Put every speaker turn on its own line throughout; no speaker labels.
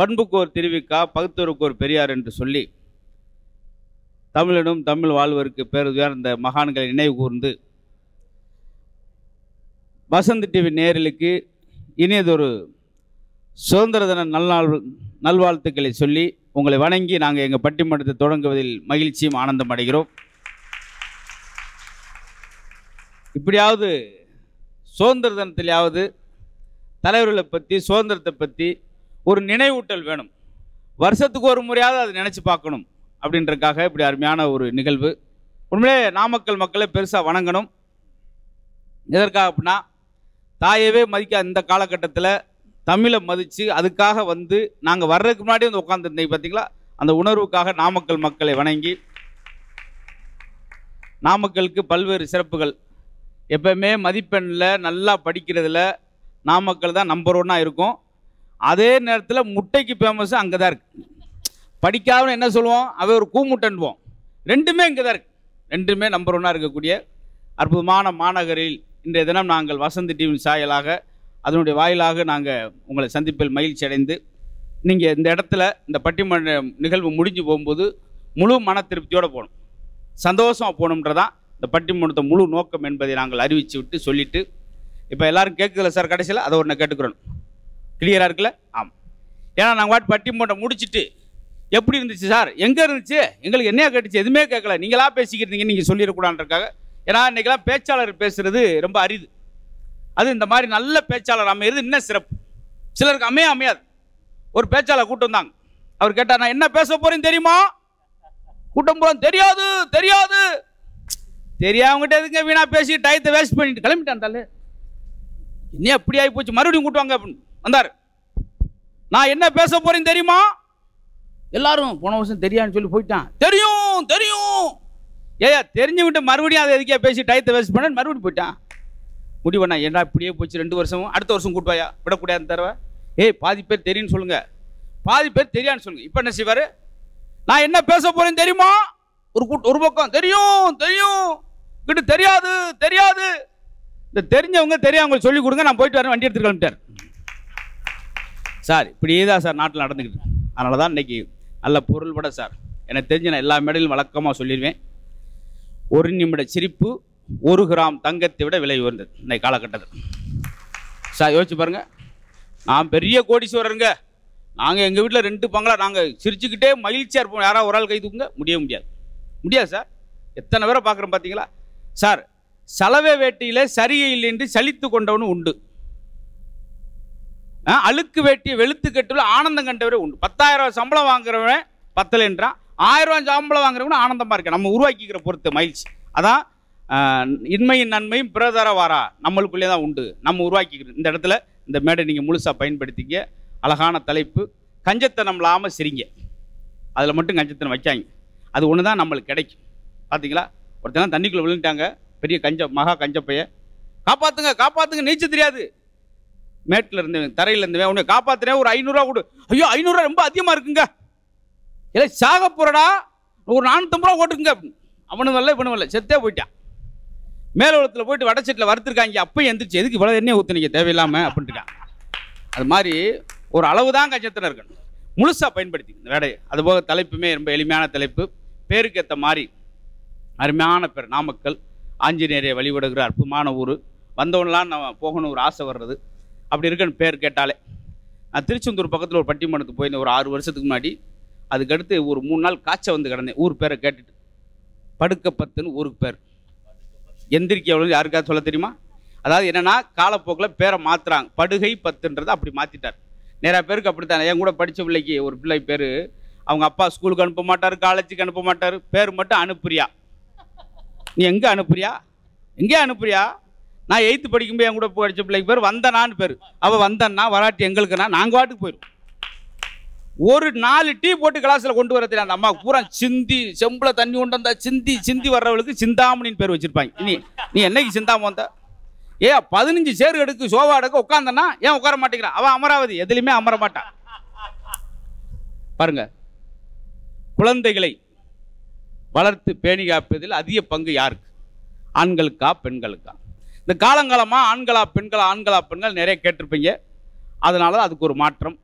பண்புக்கோர் திருவிக்கா பகுத்தோருக்கோர் பெரியார் என்று சொல்லி தமிழனும் தமிழ் வாழ்வருக்கு பேருதுயர்ந்த மகான்களை நினைவு கூர்ந்து வசந்த் டிவி நேரலுக்கு இனியதொரு சுதந்திர தின நல்நாள் நல்வாழ்த்துக்களை சொல்லி உங்களை வணங்கி நாங்கள் எங்கள் பட்டிமன்றத்தை தொடங்குவதில் மகிழ்ச்சியும் ஆனந்தம் அடைகிறோம் இப்படியாவது சுதந்திர தினத்திலேயாவது தலைவர்களை பற்றி சுதந்திரத்தை பற்றி ஒரு நினைவூட்டல் வேணும் வருஷத்துக்கு ஒரு முறையாவது அதை நினச்சி பார்க்கணும் அப்படின்றக்காக இப்படி அருமையான ஒரு நிகழ்வு உண்மையிலே நாமக்கல் மக்களை பெருசாக வணங்கணும் எதற்காக அப்படின்னா தாயவே மதிக்க இந்த காலகட்டத்தில் தமிழை மதித்து அதுக்காக வந்து நாங்கள் வர்றதுக்கு முன்னாடி வந்து உட்காந்துருந்தீங்க பார்த்தீங்களா அந்த உணர்வுக்காக நாமக்கல் மக்களை வணங்கி நாமக்கலுக்கு பல்வேறு சிறப்புகள் எப்பயுமே மதிப்பெண்ணில் நல்லா படிக்கிறதுல நாமக்கல் தான் நம்பர் ஒன்னாக இருக்கும் அதே நேரத்தில் முட்டைக்கு ஃபேமஸ் அங்கே தான் இருக்குது படிக்காமல் என்ன சொல்லுவோம் அவை ஒரு கூமுட்டன்போம் ரெண்டுமே இங்கே தான் இருக்குது ரெண்டுமே நம்பர் ஒன்னாக இருக்கக்கூடிய அற்புதமான மாநகரில் இன்றைய தினம் நாங்கள் வசந்தி டிவின் சாயலாக அதனுடைய வாயிலாக நாங்கள் உங்களை சந்திப்பில் மகிழ்ச்சி அடைந்து நீங்கள் இந்த இடத்துல இந்த பட்டிமன்ற நிகழ்வு முடிஞ்சு போகும்போது முழு மன திருப்தியோடு போகணும் சந்தோஷமாக போகணுன்றதான் இந்த பட்டிமன்றத்தை முழு நோக்கம் என்பதை நாங்கள் அறிவித்து விட்டு சொல்லிவிட்டு இப்போ எல்லோரும் கேட்குதில்ல சார் கடைசியில் அதை ஒன்று கேட்டுக்கிறோம் கிளியராக இருக்குல்ல ஆமாம் ஏன்னா நாங்கள் வாட்டி பட்டி மூட்டை முடிச்சுட்டு எப்படி இருந்துச்சு சார் எங்கே இருந்துச்சு எங்களுக்கு என்னையா கேட்டுச்சு எதுவுமே கேட்கல நீங்களாக பேசிக்கிறீங்க நீங்கள் சொல்லிடக்கூடாதுன்றக்காக ஏன்னா இன்றைக்கெல்லாம் பேச்சாளர் பேசுகிறது ரொம்ப அரிது அது இந்த மாதிரி நல்ல பேச்சாளர் அமையிறது இன்னும் சிறப்பு சிலருக்கு அமைய அமையாது ஒரு பேச்சாளர் கூட்டம் தாங்க அவர் கேட்டார் நான் என்ன பேச போகிறேன்னு தெரியுமா கூட்டம் போகிறோம் தெரியாது தெரியாது தெரியாமங்கிட்ட எதுங்க வீணாக பேசி டயத்தை வேஸ்ட் பண்ணிட்டு கிளம்பிட்டான் தாலே இன்னும் எப்படி ஆகி போச்சு மறுபடியும் கூட்டுவாங்க அப்படின்னு வந்தார் நான் என்ன பேச போறேன் தெரியுமா எல்லாரும் போன வருஷம் தெரியான்னு சொல்லி போயிட்டான் தெரியும் தெரியும் ஏயா தெரிஞ்சு விட்டு மறுபடியும் அதை எதுக்கே பேசி டயத்தை வேஸ்ட் பண்ண மறுபடியும் போயிட்டான் முடிவு நான் என்ன இப்படியே போச்சு ரெண்டு வருஷமும் அடுத்த வருஷம் கூட்டுவாயா விடக்கூடாது தரவ ஏய் பாதி பேர் தெரியும்னு சொல்லுங்க பாதி பேர் தெரியான்னு சொல்லுங்க இப்போ என்ன செய்வார் நான் என்ன பேச போறேன் தெரியுமா ஒரு கூட் ஒரு பக்கம் தெரியும் தெரியும் கிட்ட தெரியாது தெரியாது இந்த தெரிஞ்சவங்க தெரியாதவங்க சொல்லி கொடுங்க நான் போயிட்டு வரேன் வண்டி எடுத்துட்டு சார் இப்படியே தான் சார் நாட்டில் நடந்துக்கிட்டு அதனால தான் இன்றைக்கி நல்ல பொருள்பட சார் எனக்கு தெரிஞ்ச நான் எல்லா மேடையிலும் வழக்கமாக சொல்லிடுவேன் ஒரு நிமிட சிரிப்பு ஒரு கிராம் தங்கத்தை விட விலை உயர்ந்தது இந்த காலகட்டத்தில் சார் யோசிச்சு பாருங்கள் நான் பெரிய கோடீஸ்வரருங்க நாங்கள் எங்கள் வீட்டில் ரெண்டு பங்களா நாங்கள் சிரிச்சுக்கிட்டே மகிழ்ச்சியாக இருப்போம் யாராவது ஒரு ஆள் கை தூக்குங்க முடிய முடியாது முடியாது சார் எத்தனை பேரை பார்க்குறோம் பார்த்தீங்களா சார் சலவை வேட்டையில் சரியே இல்லை என்று சலித்து கொண்டவனும் உண்டு அழுக்கு வேட்டிய வெளுத்து ஆனந்தம் கண்டவரே உண்டு பத்தாயிரம் சம்பளம் வாங்குறவன் பத்தல் என்றான் ஆயிரம் ரூபாய் சம்பளம் வாங்குறவங்க ஆனந்தமாக இருக்கு நம்ம உருவாக்கிக்கிற பொறுத்து மகிழ்ச்சி அதான் இன்மையின் நன்மையும் பிறதர வாரா நம்மளுக்குள்ளே தான் உண்டு நம்ம உருவாக்கிக்கிறோம் இந்த இடத்துல இந்த மேடை நீங்கள் முழுசாக பயன்படுத்திங்க அழகான தலைப்பு கஞ்சத்தனம் இல்லாமல் சிரிங்க அதில் மட்டும் கஞ்சத்தனம் வைக்காங்க அது ஒன்று தான் நம்மளுக்கு கிடைக்கும் பார்த்தீங்களா ஒருத்தனா தண்ணிக்குள்ளே விழுந்துட்டாங்க பெரிய கஞ்ச மகா கஞ்சப்பைய காப்பாற்றுங்க காப்பாற்றுங்க நீச்சல் தெரியாது மேட்டில் இருந்து தரையில இருந்து உன்னை காப்பாத்துறேன் ஒரு ஐநூறுரூவா கொடு ஐயோ ஐநூறுரூவா ரொம்ப அதிகமாக இருக்குங்க இல்லை சாக போறடா ஒரு நானூற்றம்பது ரூபா ஓட்டுங்க அவனும் வரல இவனும் வரல செத்தே போயிட்டான் மேல உலகத்தில் போயிட்டு வடச்சீட்டில் வறுத்துருக்காங்க அப்பயும் எந்திரிச்சு எதுக்கு இவ்வளோ எண்ணெய் ஊற்றுனீங்க தேவையில்லாமல் அப்படின்ட்டுருக்கான் அது மாதிரி ஒரு அளவு தான் கஞ்சத்தில் இருக்கணும் முழுசாக பயன்படுத்தி இந்த வேடையை அது போக தலைப்புமே ரொம்ப எளிமையான தலைப்பு பேருக்கு ஏற்ற மாதிரி அருமையான பேர் நாமக்கல் ஆஞ்சநேயரை வழிபடுகிற அற்புதமான ஊர் வந்தவனெலாம் நம்ம போகணும் ஒரு ஆசை வர்றது அப்படி இருக்குன்னு பேர் கேட்டாலே நான் திருச்செந்தூர் பக்கத்தில் ஒரு பட்டிமன்றத்துக்கு போயிருந்தேன் ஒரு ஆறு வருஷத்துக்கு முன்னாடி அதுக்கடுத்து ஒரு மூணு நாள் காய்ச்சல் வந்து கிடந்தேன் ஊர் பேரை கேட்டுட்டு படுக்க பத்துன்னு ஊருக்கு பேர் எந்திரிக்க எவ்வளோ யாருக்காவது சொல்ல தெரியுமா அதாவது என்னென்னா காலப்போக்கில் பேரை மாற்றுறாங்க படுகை பத்துன்றதை அப்படி மாற்றிட்டார் நிறையா பேருக்கு அப்படித்தான் என் கூட படித்த பிள்ளைக்கு ஒரு பிள்ளை பேர் அவங்க அப்பா ஸ்கூலுக்கு அனுப்ப மாட்டார் காலேஜுக்கு அனுப்ப மாட்டார் பேர் மட்டும் அனுப்புறியா நீ எங்கே அனுப்புறியா எங்கே அனுப்புறியா நான் எயித்து படிக்கும்போது என் கூட படித்த பிள்ளைக்கு பேர் வந்தனான்னு பேர் அவள் வந்தன்னா வராட்டி எங்களுக்குன்னா நாங்கள் வாட்டுக்கு போயிடும் ஒரு நாலு டீ போட்டு கிளாஸில் கொண்டு வர தெரியாது அந்த அம்மா பூரா சிந்தி செம்பில் தண்ணி கொண்டு வந்தா சிந்தி சிந்தி வர்றவளுக்கு சிந்தாமணின்னு பேர் வச்சுருப்பாங்க நீ நீ என்னைக்கு சிந்தாம வந்த ஏ பதினஞ்சு சேர் எடுக்கு சோஃபா எடுக்க உட்காந்தன்னா ஏன் உட்கார மாட்டேங்கிறான் அவன் அமராவதி எதுலையுமே அமர மாட்டான் பாருங்க குழந்தைகளை வளர்த்து பேணி காப்பதில் அதிக பங்கு யாருக்கு ஆண்களுக்கா பெண்களுக்கா இந்த காலங்காலமாக ஆண்களா பெண்களா ஆண்களா பெண்கள் நிறைய கேட்டிருப்பீங்க அதனால அதுக்கு ஒரு மாற்றம்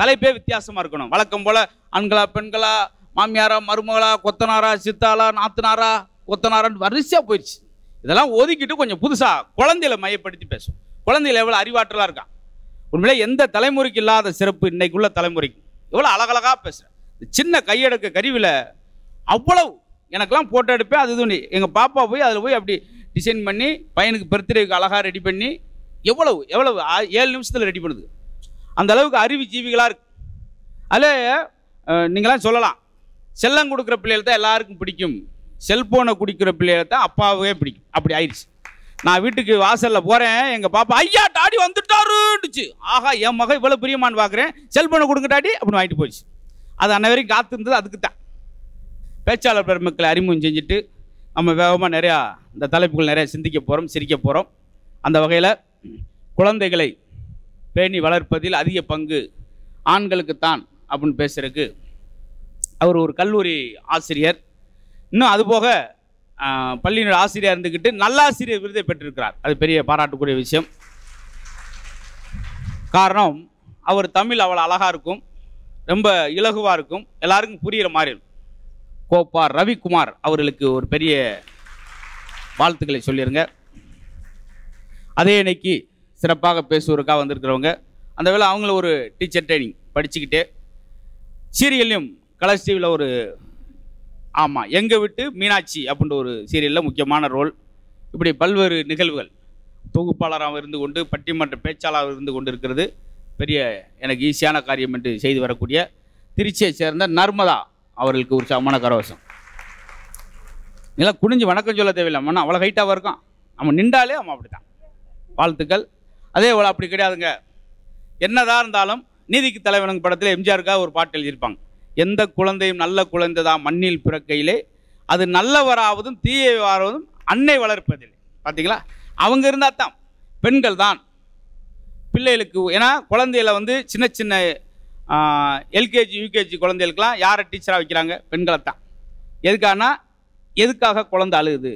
தலைப்பே வித்தியாசமாக இருக்கணும் வழக்கம் போல் ஆண்களா பெண்களா மாமியாரா மருமகளா கொத்தனாரா சித்தாளா நாத்தனாரா கொத்தனாரான்னு வரிசையாக போயிடுச்சு இதெல்லாம் ஒதுக்கிட்டு கொஞ்சம் புதுசாக குழந்தையில மையப்படுத்தி பேசும் குழந்தையில எவ்வளோ அறிவாற்றலாக இருக்கான் உண்மையிலே எந்த தலைமுறைக்கு இல்லாத சிறப்பு இன்னைக்குள்ள தலைமுறைக்கு எவ்வளோ அழகழகாக பேசுகிறேன் சின்ன கையெடுக்க கருவியில் அவ்வளவு எனக்கெல்லாம் ஃபோட்டோ எடுப்பேன் அது இது எங்கள் பாப்பா போய் அதில் போய் அப்படி டிசைன் பண்ணி பையனுக்கு பர்த்டேக்கு அழகாக ரெடி பண்ணி எவ்வளவு எவ்வளவு ஏழு நிமிஷத்தில் ரெடி பண்ணுது அந்த அளவுக்கு அறிவு ஜீவிகளாக இருக்குது அதில் நீங்களாம் சொல்லலாம் செல்லம் கொடுக்குற பிள்ளைகள் தான் எல்லாருக்கும் பிடிக்கும் செல்ஃபோனை குடிக்கிற பிள்ளைகள் தான் அப்பாவே பிடிக்கும் அப்படி ஆயிடுச்சு நான் வீட்டுக்கு வாசலில் போகிறேன் எங்கள் பாப்பா ஐயா டாடி வந்துட்டாருச்சு ஆஹா என் மகன் இவ்வளோ பிரியமானு பார்க்குறேன் செல்ஃபோனை கொடுங்க டாடி அப்படின்னு வாங்கிட்டு போயிடுச்சு அது அன்ன வரைக்கும் காத்திருந்தது அதுக்கு தான் பேச்சாளர் பெருமக்களை அறிமுகம் செஞ்சுட்டு நம்ம வேகமாக நிறையா இந்த தலைப்புகள் நிறையா சிந்திக்க போகிறோம் சிரிக்க போகிறோம் அந்த வகையில் குழந்தைகளை பேணி வளர்ப்பதில் அதிக பங்கு ஆண்களுக்குத்தான் அப்படின்னு பேசுகிறதுக்கு அவர் ஒரு கல்லூரி ஆசிரியர் இன்னும் அதுபோக பள்ளியினுடைய ஆசிரியர் இருந்துக்கிட்டு நல்லாசிரியர் விருதை பெற்றிருக்கிறார் அது பெரிய பாராட்டுக்குரிய விஷயம் காரணம் அவர் தமிழ் அவ்வளோ அழகாக இருக்கும் ரொம்ப இலகுவாக இருக்கும் எல்லாருக்கும் புரிகிற மாதிரி இருக்கும் கோப்பா ரவிக்குமார் அவர்களுக்கு ஒரு பெரிய வாழ்த்துக்களை சொல்லிடுங்க அதே இன்னைக்கு சிறப்பாக பேசுவதற்காக வந்திருக்கிறவங்க அந்த வேலை அவங்களும் ஒரு டீச்சர் ட்ரைனிங் படிச்சுக்கிட்டு சீரியல்லையும் கலர்ஸ் டிவியில் ஒரு ஆமாம் எங்கள் விட்டு மீனாட்சி அப்படின்ற ஒரு சீரியலில் முக்கியமான ரோல் இப்படி பல்வேறு நிகழ்வுகள் தொகுப்பாளராக இருந்து கொண்டு பட்டிமன்ற பேச்சாளராக இருந்து கொண்டு இருக்கிறது பெரிய எனக்கு ஈஸியான காரியம் என்று செய்து வரக்கூடிய திருச்சியை சேர்ந்த நர்மதா அவர்களுக்கு உற்சாகமான கரவசம் இதெல்லாம் குனிஞ்சு வணக்கம் சொல்ல தேவையில்லை மன்னா அவ்வளோ ஹைட்டாக இருக்கும் நம்ம நின்றாலே அவன் அப்படி தான் வாழ்த்துக்கள் அதே போல் அப்படி கிடையாதுங்க என்னதான் இருந்தாலும் நீதிக்கு தலைவனுங்க படத்தில் எம்ஜிஆருக்காக ஒரு பாட்டு எழுதியிருப்பாங்க எந்த குழந்தையும் நல்ல குழந்தை தான் மண்ணில் பிறக்கையிலே அது நல்லவராவதும் தீயவராவதும் அன்னை வளர்ப்பதில்லை பார்த்தீங்களா அவங்க இருந்தால் தான் பெண்கள் தான் பிள்ளைகளுக்கு ஏன்னா குழந்தையில வந்து சின்ன சின்ன எல்கேஜி யூகேஜி குழந்தைகளுக்கெல்லாம் யாரை டீச்சராக வைக்கிறாங்க பெண்களை தான் எதுக்கானா எதுக்காக குழந்த அழுகுது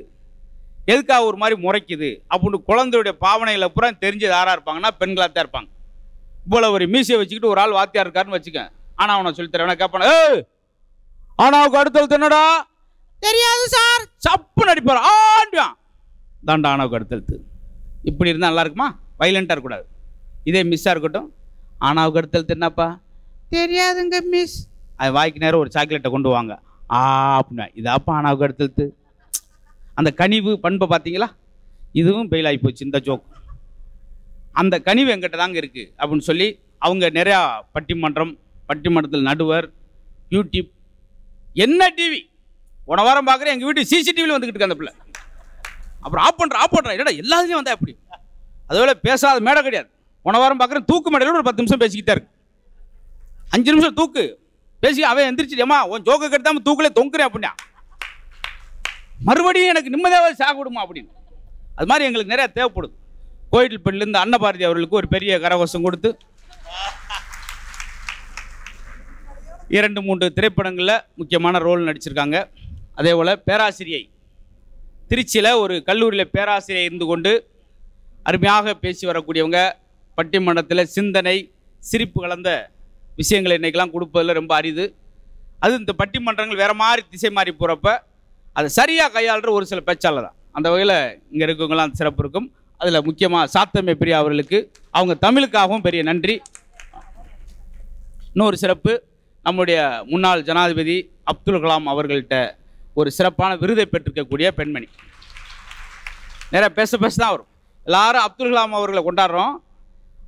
எதுக்காக ஒரு மாதிரி முறைக்குது அப்படின்னு குழந்தையுடைய பாவனைகளை பூரா தெரிஞ்சது யாராக இருப்பாங்கன்னா பெண்களாக தான் இருப்பாங்க இவ்வளோ ஒரு மீசியை வச்சுக்கிட்டு ஒரு ஆள் வாத்தியார் இருக்காருன்னு வச்சுக்கேன் ஆனால் அவனை சொல்லித்தரேன் அவனை கேட்பான ஏ ஆனாவுக்கு அடுத்தது என்னடா தெரியாது சார் சப்பு நடிப்பார் ஆண்டுவான் தாண்டா ஆனாவுக்கு அடுத்தழுத்து இப்படி இருந்தால் நல்லா இருக்குமா வைலண்ட்டாக இருக்கக்கூடாது இதே மிஸ்ஸாக இருக்கட்டும் ஆனாவுக்கு அடுத்தழுத்து என்னப்பா தெரியாதுங்க மிஸ் அது வாய்க்கு நேரம் ஒரு சாக்லேட்டை கொண்டு வாங்க ஆ அப்படின்னா இதாப்பா அனாவுக்கு அடுத்தது அந்த கனிவு பண்பை பார்த்தீங்களா இதுவும் பெயில் ஆகி போச்சு இந்த ஜோக் அந்த கனிவு எங்கிட்ட தாங்க இருக்குது அப்படின்னு சொல்லி அவங்க நிறையா பட்டிமன்றம் பட்டிமன்றத்தில் நடுவர் யூடியூப் என்ன டிவி உன வாரம் பார்க்குறேன் எங்கள் வீட்டு சிசிடிவியில் வந்துக்கிட்டு இருக்கு அந்த பிள்ளை அப்புறம் ஆஃப் பண்ணுறேன் ஆப் பண்ணுறேன் இல்லைடா எல்லாத்துலேயும் வந்தால் அப்படி அதோட பேசாத மேடை கிடையாது உனவாரம் வாரம் பார்க்குறேன் தூக்கு மேடையில் ஒரு பத்து நிமிஷம் பேசிக்கிட்டே இருக்கு அஞ்சு நிமிஷம் தூக்கு பேசி அவன் எந்திரிச்சிட்டியம்மா உன் ஜோக்க கெடுத்தாம தூக்கலே தொங்குறேன் அப்படின்னா மறுபடியும் எனக்கு நிம்மதியாக சாகுடுமா அப்படின்னு அது மாதிரி எங்களுக்கு நிறையா தேவைப்படுது கோயில்பள்ளிலேருந்து அன்னபாரதி அவர்களுக்கு ஒரு பெரிய கரகோஷம் கொடுத்து இரண்டு மூன்று திரைப்படங்களில் முக்கியமான ரோல் நடிச்சிருக்காங்க அதே போல் பேராசிரியை திருச்சியில் ஒரு கல்லூரியில் பேராசிரியை இருந்து கொண்டு அருமையாக பேசி வரக்கூடியவங்க பட்டிமன்றத்தில் சிந்தனை சிரிப்பு கலந்த விஷயங்கள் இன்றைக்கெலாம் கொடுப்பதில் ரொம்ப அரிது அது இந்த பட்டிமன்றங்கள் வேறு மாதிரி திசை மாறி போகிறப்ப அதை சரியாக கையாளுற ஒரு சில பேச்சாளர் தான் அந்த வகையில் இங்கே இருக்கவங்களாம் சிறப்பு இருக்கும் அதில் முக்கியமாக சாத்தமே பிரியா அவர்களுக்கு அவங்க தமிழுக்காகவும் பெரிய நன்றி இன்னொரு சிறப்பு நம்முடைய முன்னாள் ஜனாதிபதி அப்துல் கலாம் அவர்கள்ட்ட ஒரு சிறப்பான விருதை பெற்றிருக்கக்கூடிய பெண்மணி நிறைய பேச பேச தான் வரும் எல்லாரும் அப்துல் கலாம் அவர்களை கொண்டாடுறோம்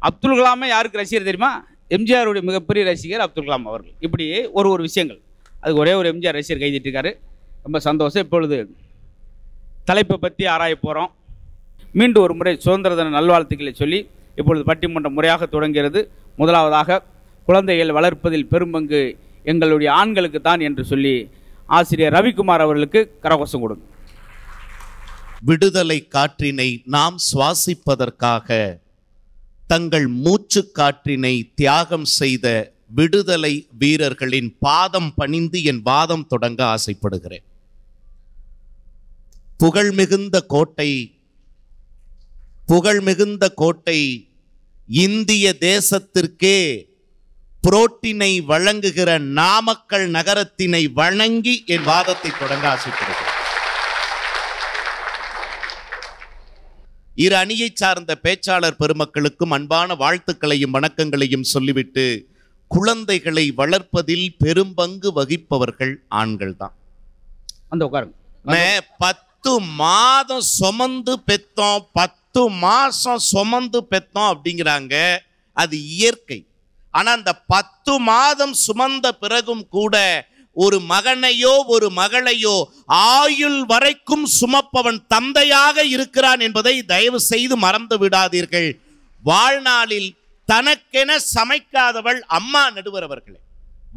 அப்துல் கலாமே யாருக்கு ரசிகர் தெரியுமா எம்ஜிஆருடைய மிகப்பெரிய ரசிகர் அப்துல் கலாம் அவர்கள் இப்படி ஒரு ஒரு விஷயங்கள் அதுக்கு ஒரே ஒரு எம்ஜிஆர் ரசிகர் கைதிட்டிருக்காரு ரொம்ப சந்தோஷம் இப்பொழுது தலைப்பை பற்றி ஆராய போகிறோம் மீண்டும் ஒரு முறை சுதந்திர தின நல்வாழ்த்துக்களை சொல்லி இப்பொழுது பட்டிமன்றம் முறையாக தொடங்கிறது முதலாவதாக குழந்தைகள் வளர்ப்பதில் பெரும்பங்கு எங்களுடைய ஆண்களுக்கு தான் என்று சொல்லி ஆசிரியர் ரவிக்குமார் அவர்களுக்கு கரகோஷம் கொடுங்க
விடுதலை காற்றினை நாம் சுவாசிப்பதற்காக தங்கள் மூச்சு காற்றினை தியாகம் செய்த விடுதலை வீரர்களின் பாதம் பணிந்து என் வாதம் தொடங்க ஆசைப்படுகிறேன் புகழ்மிகுந்த கோட்டை புகழ்மிகுந்த கோட்டை இந்திய தேசத்திற்கே புரோட்டினை வழங்குகிற நாமக்கல் நகரத்தினை வணங்கி என் வாதத்தை தொடங்க ஆசைப்படுகிறேன் இரு அணியை சார்ந்த பேச்சாளர் பெருமக்களுக்கும் அன்பான வாழ்த்துக்களையும் வணக்கங்களையும் சொல்லிவிட்டு குழந்தைகளை வளர்ப்பதில் பெரும்பங்கு வகிப்பவர்கள் ஆண்கள் தான் அந்த உட்காருங்க பத்து மாதம் சுமந்து பெத்தோம் பத்து மாசம் சுமந்து பெத்தோம் அப்படிங்கிறாங்க அது இயற்கை ஆனால் அந்த பத்து மாதம் சுமந்த பிறகும் கூட ஒரு மகனையோ ஒரு மகளையோ ஆயுள் வரைக்கும் சுமப்பவன் தந்தையாக இருக்கிறான் என்பதை தயவு செய்து மறந்து விடாதீர்கள் வாழ்நாளில் தனக்கென சமைக்காதவள் அம்மா நடுவரவர்களே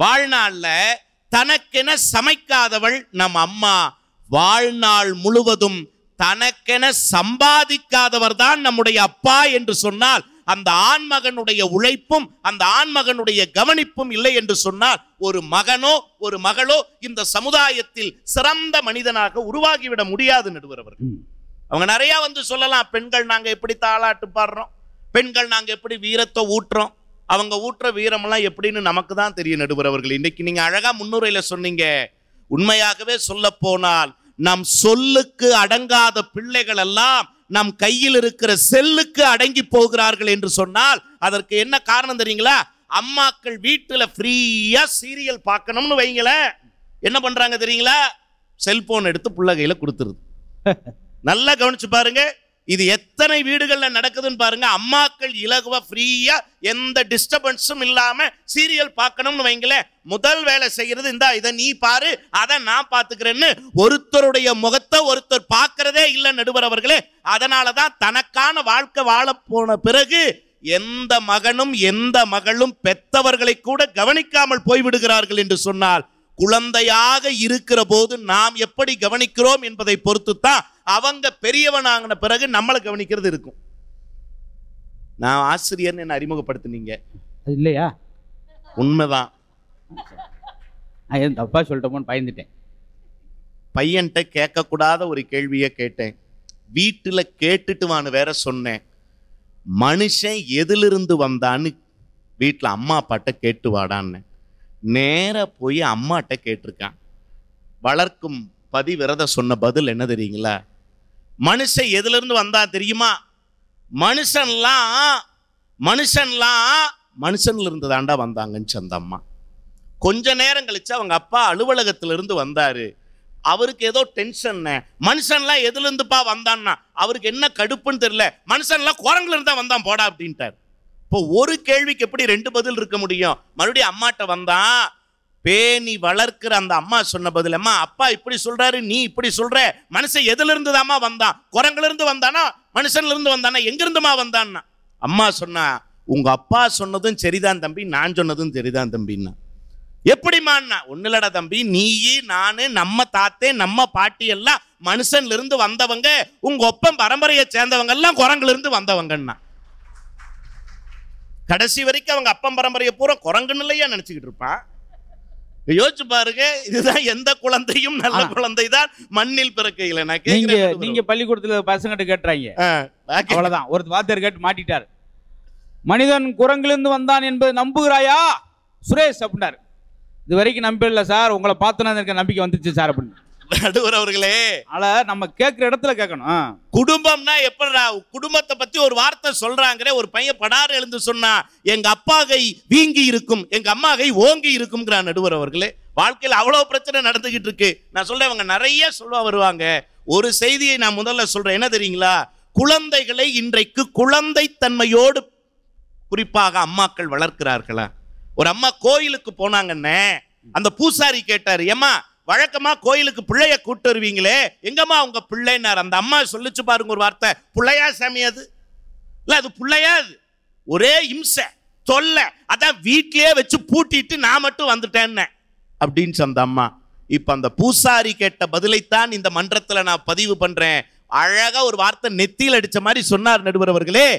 வாழ்நாளில் தனக்கென சமைக்காதவள் நம் அம்மா வாழ்நாள் முழுவதும் தனக்கென சம்பாதிக்காதவர் தான் நம்முடைய அப்பா என்று சொன்னால் அந்த ஆண்மகனுடைய உழைப்பும் அந்த ஆண்மகனுடைய கவனிப்பும் இல்லை என்று சொன்னால் ஒரு மகனோ ஒரு மகளோ இந்த சமுதாயத்தில் சிறந்த மனிதனாக உருவாகிவிட முடியாது நடுவரவர்கள் அவங்க நிறையா வந்து சொல்லலாம் பெண்கள் நாங்கள் எப்படி தாளாட்டு பாடுறோம் பெண்கள் நாங்கள் எப்படி வீரத்தை ஊட்டுறோம் அவங்க ஊட்டுற வீரமெல்லாம் எப்படின்னு நமக்கு தான் தெரியும் நடுவரவர்கள் இன்னைக்கு நீங்கள் அழகாக முன்னுரையில் சொன்னீங்க உண்மையாகவே சொல்ல போனால் நம் சொல்லுக்கு அடங்காத பிள்ளைகள் எல்லாம் நம் கையில் இருக்கிற செல்லுக்கு அடங்கி போகிறார்கள் என்று சொன்னால் அதற்கு என்ன காரணம் தெரியுங்களா அம்மாக்கள் வீட்டில் ஃப்ரீயாக சீரியல் பார்க்கணும்னு வைங்களேன் என்ன பண்ணுறாங்க தெரியுங்களா செல்போன் எடுத்து பிள்ளை கையில் கொடுத்துருது நல்லா கவனிச்சு பாருங்கள் இது எத்தனை வீடுகளில் நடக்குதுன்னு பாருங்க அம்மாக்கள் இலகுவா ஃப்ரீயா எந்த டிஸ்டர்பன்ஸும் இல்லாம சீரியல் பார்க்கணும்னு வைங்களேன் முதல் வேலை செய்யறது இந்த இதை நீ பாரு அதை நான் பார்த்துக்கிறேன்னு ஒருத்தருடைய முகத்தை ஒருத்தர் பார்க்கறதே இல்லை நடுவர் அவர்களே அதனால தான் தனக்கான வாழ்க்கை வாழ போன பிறகு எந்த மகனும் எந்த மகளும் பெத்தவர்களை கூட கவனிக்காமல் போய்விடுகிறார்கள் என்று சொன்னால் குழந்தையாக இருக்கிற போது நாம் எப்படி கவனிக்கிறோம் என்பதை பொறுத்து தான் அவங்க பெரியவனாங்கின பிறகு நம்மளை கவனிக்கிறது இருக்கும் நான் ஆசிரியர்னு என்னை அறிமுகப்படுத்தினீங்க இல்லையா உண்மைதான் தப்பா எதுவும் சொல்லிட்டோமோன்னு பயந்துட்டேன் பையன்கிட்ட கேட்கக்கூடாத ஒரு கேள்வியை கேட்டேன் வீட்டில் கேட்டுட்டு வான்னு வேற சொன்னேன் மனுஷன் எதிலிருந்து வந்தான்னு வீட்டில் அம்மா அப்பாட்ட கேட்டு வாடான்னு நேராக போய் அம்மாட்ட கேட்டிருக்கான் வளர்க்கும் பதிவிரத சொன்ன பதில் என்ன தெரியுங்களா மனுஷன் எதுலேருந்து வந்தா தெரியுமா மனுஷன்லாம் மனுஷன்லாம் மனுஷன்ல இருந்து தாண்டா வந்தாங்கன்னு சொந்த அம்மா கொஞ்ச நேரம் கழிச்சு அவங்க அப்பா அலுவலகத்திலிருந்து வந்தார் அவருக்கு ஏதோ டென்ஷன் மனுஷன்லாம் எதுலேருந்துப்பா வந்தான்னா அவருக்கு என்ன கடுப்புன்னு தெரியல மனுஷன்லாம் குரங்குல இருந்தா வந்தான் போடா அப்படின்ட்டார் இப்போ ஒரு கேள்விக்கு எப்படி ரெண்டு பதில் இருக்க முடியும் மறுபடியும் அம்மாட்ட வந்தான் பேணி வளர்க்கிற அந்த அம்மா சொன்ன பதில் அம்மா அப்பா இப்படி சொல்றாரு நீ இப்படி சொல்ற மனுஷன் எதுல இருந்து தாமா வந்தான் குரங்குல இருந்து வந்தானா மனுஷன்ல இருந்து வந்தானா எங்கிருந்துமா வந்தான் அம்மா சொன்னா உங்க அப்பா சொன்னதும் சரிதான் தம்பி நான் சொன்னதும் சரிதான் தம்பின்னா எப்படிமான்னா ஒன்னு தம்பி நீயி நானு நம்ம தாத்தே நம்ம பாட்டி எல்லாம் மனுஷன்ல இருந்து வந்தவங்க உங்க ஒப்பம் பரம்பரையை சேர்ந்தவங்க எல்லாம் குரங்குல இருந்து வந்தவங்கன்னா கடைசி வரைக்கும் அவங்க அப்பம் பரம்பரையை பூரா குரங்கு நிலையா நினச்சிக்கிட்டு இருப்பான் யோசிச்சு பாருங்க இதுதான் எந்த குழந்தையும் நல்ல குழந்தை தான் மண்ணில் பிறக்கையில் நான் நீங்க நீங்க பள்ளிக்கூடத்துல
பசங்கிட்ட கேட்டுறாங்க அவ்வளவுதான் ஒரு வாத்தியார் கேட்டு மாட்டிட்டார் மனிதன் குரங்கிலிருந்து வந்தான் என்பது நம்புகிறாயா சுரேஷ் அப்படின்னாரு இது வரைக்கும் நம்பல சார் உங்களை
பார்த்து இருக்க நம்பிக்கை வந்துச்சு சார் அப்படின்னு நடுவர் அவர்களே அல நம்ம கேட்கிற இடத்துல கேட்கணும் குடும்பம்னா எப்படா குடும்பத்தை பத்தி ஒரு வார்த்தை சொல்றாங்கிற ஒரு பையன் படாறு எழுந்து சொன்னா எங்க அப்பாகை வீங்கி இருக்கும் எங்க அம்மா ஓங்கி இருக்கும்ங்கிறா நடுவர் அவர்களே வாழ்க்கையில் அவ்வளோ பிரச்சனை நடந்துகிட்டு இருக்கு நான் சொல்றேன் அவங்க நிறைய சொல்ல வருவாங்க ஒரு செய்தியை நான் முதல்ல சொல்றேன் என்ன தெரியுங்களா குழந்தைகளை இன்றைக்கு குழந்தை தன்மையோடு குறிப்பாக அம்மாக்கள் வளர்க்கிறார்களா ஒரு அம்மா கோயிலுக்கு போனாங்கன்னு அந்த பூசாரி கேட்டார் ஏமா வழக்கமா கோயிலுக்கு பிள்ளைய கூட்டு வருவீங்களே எங்கம்மா உங்க பிள்ளைன்னார் அந்த அம்மா சொல்லிச்சு பாருங்க ஒரு வார்த்தை பிள்ளையா சாமி அது இல்லை அது பிள்ளையா அது ஒரே இம்சை தொல்லை அதான் வீட்லயே வச்சு பூட்டிட்டு நான் மட்டும் வந்துட்டேன்னு அப்படின்னு அந்த அம்மா இப்போ அந்த பூசாரி கேட்ட பதிலைத்தான் இந்த மன்றத்தில் நான் பதிவு பண்ணுறேன் அழகாக ஒரு வார்த்தை நெத்தியில் அடித்த மாதிரி சொன்னார் நடுவர் அவர்களே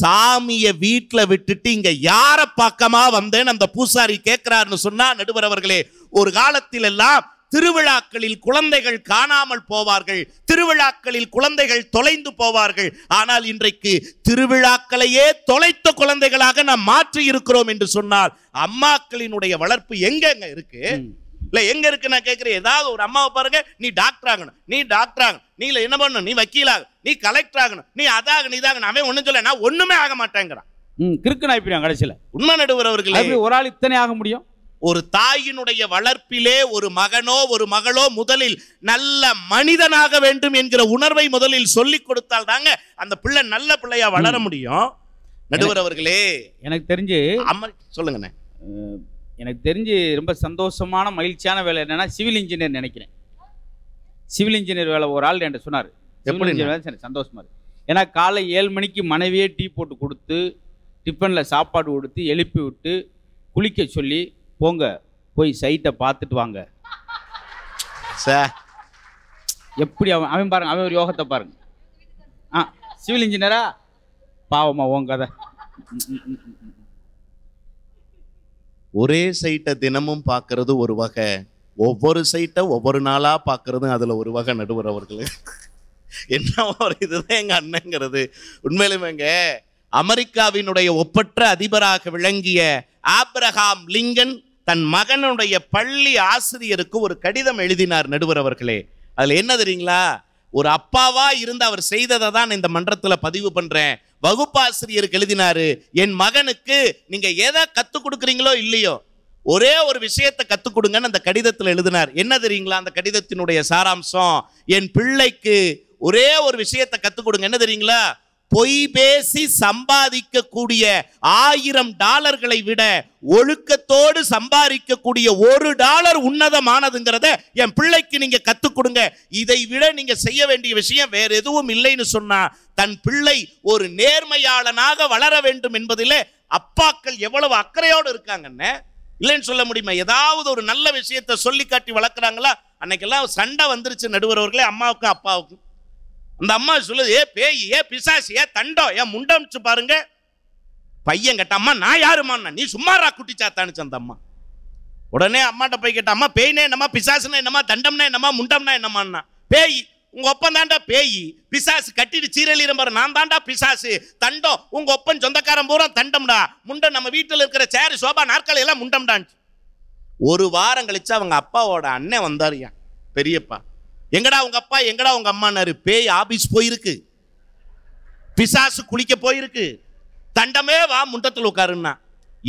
சாமியை வீட்டில் விட்டுட்டு இங்கே யாரை பக்கமாக வந்தேன்னு அந்த பூசாரி கேட்குறாருன்னு சொன்னா நடுவர் அவர்களே ஒரு காலத்தில் எல்லாம் திருவிழாக்களில் குழந்தைகள் காணாமல் போவார்கள் திருவிழாக்களில் குழந்தைகள் தொலைந்து போவார்கள் ஆனால் இன்றைக்கு திருவிழாக்களையே தொலைத்த குழந்தைகளாக நாம் மாற்றி இருக்கிறோம் என்று சொன்னால் அம்மாக்களினுடைய வளர்ப்பு எங்கெங்க இருக்கு இல்லை எங்க இருக்கு நான் கேட்கிறேன் ஏதாவது ஒரு அம்மாவை பாருங்க நீ டாக்டர் ஆகணும் நீ டாக்டர் ஆகணும் நீ என்ன பண்ணணும் நீ வக்கீலாக நீ கலெக்டர் ஆகணும் நீ அதாக நீ இதாகணும் அவன் ஒன்றும் சொல்ல நான் ஒண்ணுமே ஆக மாட்டேங்கிறான்
கிறுக்கு இப்படி கடைசியில்
உண்மை நடுவர் அவர்கள் ஒரு ஆள் இத்தனை ஆக முடியும் ஒரு தாயினுடைய வளர்ப்பிலே ஒரு மகனோ ஒரு மகளோ முதலில் நல்ல மனிதனாக வேண்டும் என்கிற உணர்வை முதலில் சொல்லி கொடுத்தால் தாங்க அந்த பிள்ளை நல்ல பிள்ளையா வளர முடியும் நடுவர் அவர்களே எனக்கு
தெரிஞ்சு அம்மா சொல்லுங்கண்ணே எனக்கு தெரிஞ்சு ரொம்ப சந்தோஷமான மகிழ்ச்சியான வேலை என்னன்னா சிவில் இன்ஜினியர் நினைக்கிறேன் சிவில் இன்ஜினியர் வேலை ஒரு ஆள் என்கிட்ட சொன்னார் சிவில் இன்ஜினியர் சந்தோஷமா இருக்கு ஏன்னா காலை ஏழு மணிக்கு மனைவியே டீ போட்டு கொடுத்து டிஃபனில் சாப்பாடு கொடுத்து எழுப்பி விட்டு குளிக்க சொல்லி போங்க போய் சைட்டை பார்த்துட்டு வாங்க சார் எப்படி அவன் அவன் பாருங்க அவன் ஒரு யோகத்தை பாருங்க ஆ சிவில் இன்ஜினியரா பாவமா உன் கதை
ஒரே சைட்டை தினமும் பார்க்கறது ஒரு வகை ஒவ்வொரு சைட்டை ஒவ்வொரு நாளாக பார்க்குறதும் அதில் ஒரு வகை நடுவர் அவர்கள் என்ன ஒரு இதுதான் எங்கள் அண்ணங்கிறது உண்மையிலுமேங்க அமெரிக்காவினுடைய ஒப்பற்ற அதிபராக விளங்கிய ஆப்ரஹாம் லிங்கன் தன் மகனுடைய பள்ளி ஆசிரியருக்கு ஒரு கடிதம் எழுதினார் நடுவர் அவர்களே அதில் என்ன தெரியுங்களா ஒரு அப்பாவா இருந்து அவர் செய்ததை தான் இந்த மன்றத்தில் பதிவு பண்ணுறேன் வகுப்பாசிரியருக்கு எழுதினாரு என் மகனுக்கு நீங்கள் எதை கற்றுக் கொடுக்குறீங்களோ இல்லையோ ஒரே ஒரு விஷயத்தை கற்றுக் கொடுங்கன்னு அந்த கடிதத்தில் எழுதினார் என்ன தெரியுங்களா அந்த கடிதத்தினுடைய சாராம்சம் என் பிள்ளைக்கு ஒரே ஒரு விஷயத்தை கற்றுக் கொடுங்க என்ன தெரியுங்களா பொய் பேசி சம்பாதிக்கக்கூடிய ஆயிரம் டாலர்களை விட ஒழுக்கத்தோடு சம்பாதிக்கக்கூடிய ஒரு டாலர் உன்னதமானதுங்கிறத என் பிள்ளைக்கு நீங்க கத்துக் கொடுங்க இதை விட நீங்க செய்ய வேண்டிய விஷயம் வேற எதுவும் இல்லைன்னு சொன்னா தன் பிள்ளை ஒரு நேர்மையாளனாக வளர வேண்டும் என்பதில் அப்பாக்கள் எவ்வளவு அக்கறையோடு இருக்காங்கன்னு இல்லைன்னு சொல்ல முடியுமா ஏதாவது ஒரு நல்ல விஷயத்தை சொல்லி காட்டி வளர்க்குறாங்களா அன்னைக்கெல்லாம் சண்டை வந்துருச்சு நடுவரவர்களே அம்மாவுக்கும் அப்பாவுக்கும் அந்த அம்மா சொல்லுது ஏ பேய் ஏ பிசாசு ஏ தண்டம் ஏன் முண்டம்ச்சு பாருங்க பையன் கேட்ட அம்மா நான் யாருமாண்ணா நீ சும்மாரா குட்டி சாத்தானுச்சு அந்த அம்மா உடனே அம்மாட்ட போய் கேட்ட அம்மா பேய்னே என்னம்மா பிசாசுனா என்னம்மா தண்டம்னா என்னம்மா முண்டம்னா என்னம்மாண்ணா பேய் உங்க ஒப்பன் தாண்டா பேய் பிசாசு கட்டிட்டு சீரழியிற பாரு நான் தாண்டா பிசாசு தண்டம் உங்க ஒப்பன் சொந்தக்காரன் பூரா தண்டம்டா முண்டம் நம்ம வீட்டில் இருக்கிற சேரு சோபா நாற்காலி எல்லாம் முண்டம்டான்ச்சு ஒரு வாரம் கழிச்சு அவங்க அப்பாவோட அண்ணன் வந்தார் பெரியப்பா எங்கடா உங்க அப்பா எங்கடா உங்க அம்மானாரு பேய் ஆபீஸ் போயிருக்கு பிசாசு குளிக்க போயிருக்கு தண்டமே வா முண்டத்தில் உட்காருன்னா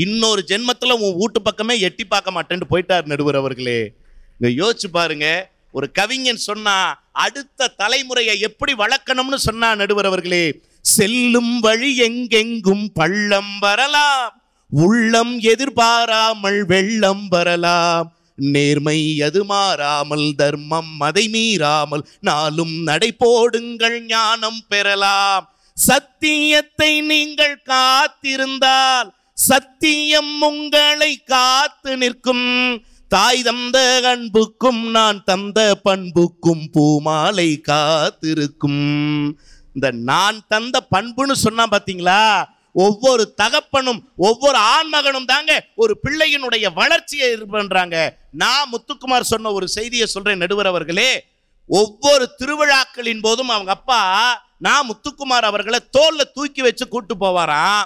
இன்னொரு ஜென்மத்தில் உன் வீட்டு பக்கமே எட்டி பார்க்க மாட்டேன்னு போயிட்டார் நடுவர் அவர்களே இங்கே யோசிச்சு பாருங்க ஒரு கவிஞன் சொன்னா அடுத்த தலைமுறையை எப்படி வளர்க்கணும்னு சொன்னா நடுவர் அவர்களே செல்லும் வழி எங்கெங்கும் பள்ளம் வரலாம் உள்ளம் எதிர்பாராமல் வெள்ளம் வரலாம் நேர்மை அது மாறாமல் தர்மம் அதை மீறாமல் நாளும் நடை போடுங்கள் ஞானம் பெறலாம் சத்தியத்தை நீங்கள் காத்திருந்தால் சத்தியம் உங்களை காத்து நிற்கும் தாய் தந்த அன்புக்கும் நான் தந்த பண்புக்கும் பூமாலை காத்திருக்கும் இந்த நான் தந்த பண்புன்னு சொன்னா பாத்தீங்களா ஒவ்வொரு தகப்பனும் ஒவ்வொரு ஆண்மகனும் தாங்க ஒரு பிள்ளையினுடைய வளர்ச்சியை இது பண்றாங்க நான் முத்துக்குமார் சொன்ன ஒரு செய்தியை சொல்றேன் நடுவர் அவர்களே ஒவ்வொரு திருவிழாக்களின் போதும் அவங்க அப்பா நான் முத்துக்குமார் அவர்களை தோல்ல தூக்கி வச்சு கூட்டு போவாராம்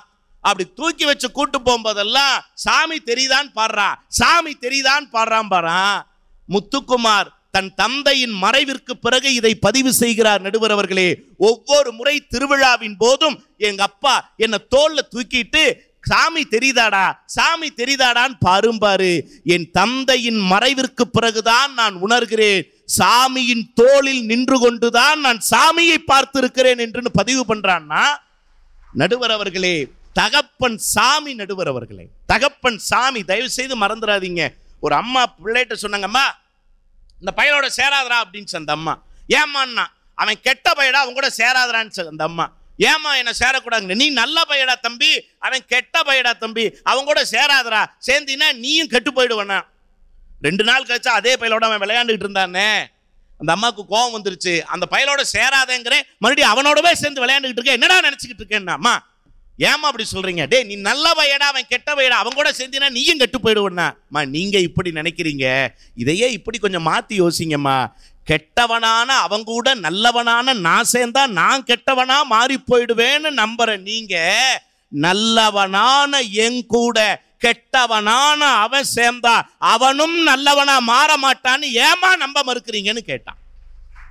அப்படி தூக்கி வச்சு கூட்டு போகும்போதெல்லாம் சாமி தெரியுதான் பாடுறான் சாமி தெரியுதான் பாடுறான் பாறான் முத்துக்குமார் தன் தந்தையின் மறைவிற்கு பிறகு இதை பதிவு செய்கிறார் நடுவர் அவர்களே ஒவ்வொரு முறை திருவிழாவின் போதும் எங்க அப்பா என்னை தோல்ல தூக்கிட்டு சாமி தெரியுதாடா சாமி தெரியுதாடான்னு பாரும்பாரு என் தந்தையின் மறைவிற்கு பிறகுதான் நான் உணர்கிறேன் சாமியின் தோளில் நின்று கொண்டுதான் நான் சாமியை பார்த்திருக்கிறேன் என்று பதிவு பண்றான்னா நடுவர் அவர்களே தகப்பன் சாமி நடுவர் அவர்களே தகப்பன் சாமி தயவு செய்து மறந்துடாதீங்க ஒரு அம்மா பிள்ளைகிட்ட சொன்னாங்கம்மா இந்த பையனோட சேராதரா அப்படின்னு அந்த அம்மா ஏமாண்ணா அவன் கெட்ட பையடா அவன் கூட சேராதரான்னு அந்த அம்மா ஏமா என்னை சேரக்கூடாதுங்க நீ நல்ல பையடா தம்பி அவன் கெட்ட பையடா தம்பி அவன் கூட சேராதரா சேர்ந்தினா நீயும் கெட்டு போயிடுவனா ரெண்டு நாள் கழிச்சா அதே பையலோட அவன் விளையாண்டுக்கிட்டு இருந்தானே அந்த அம்மாவுக்கு கோவம் வந்துருச்சு அந்த பையலோட சேராதேங்கிறேன் மறுபடியும் அவனோடவே சேர்ந்து விளையாண்டுக்கிட்டு இருக்கேன் என்னடா நினச்சிக்கிட்டு இருக்கேன்னா அம்மா ஏமா அப்படி சொல்கிறீங்க டே நீ நல்ல வயடா அவன் கெட்ட வயடா அவன் கூட செஞ்சினா நீயும் கெட்டு போயிடுவா நீங்கள் இப்படி நினைக்கிறீங்க இதையே இப்படி கொஞ்சம் மாற்றி யோசிங்கம்மா கெட்டவனான அவங்க கூட நல்லவனான நான் சேர்ந்தா நான் கெட்டவனா மாறி போயிடுவேன்னு நம்புற நீங்க நல்லவனான என் கூட கெட்டவனான அவன் சேர்ந்தா அவனும் நல்லவனா மாற மாட்டான்னு ஏமா நம்ப மறுக்கிறீங்கன்னு கேட்டான்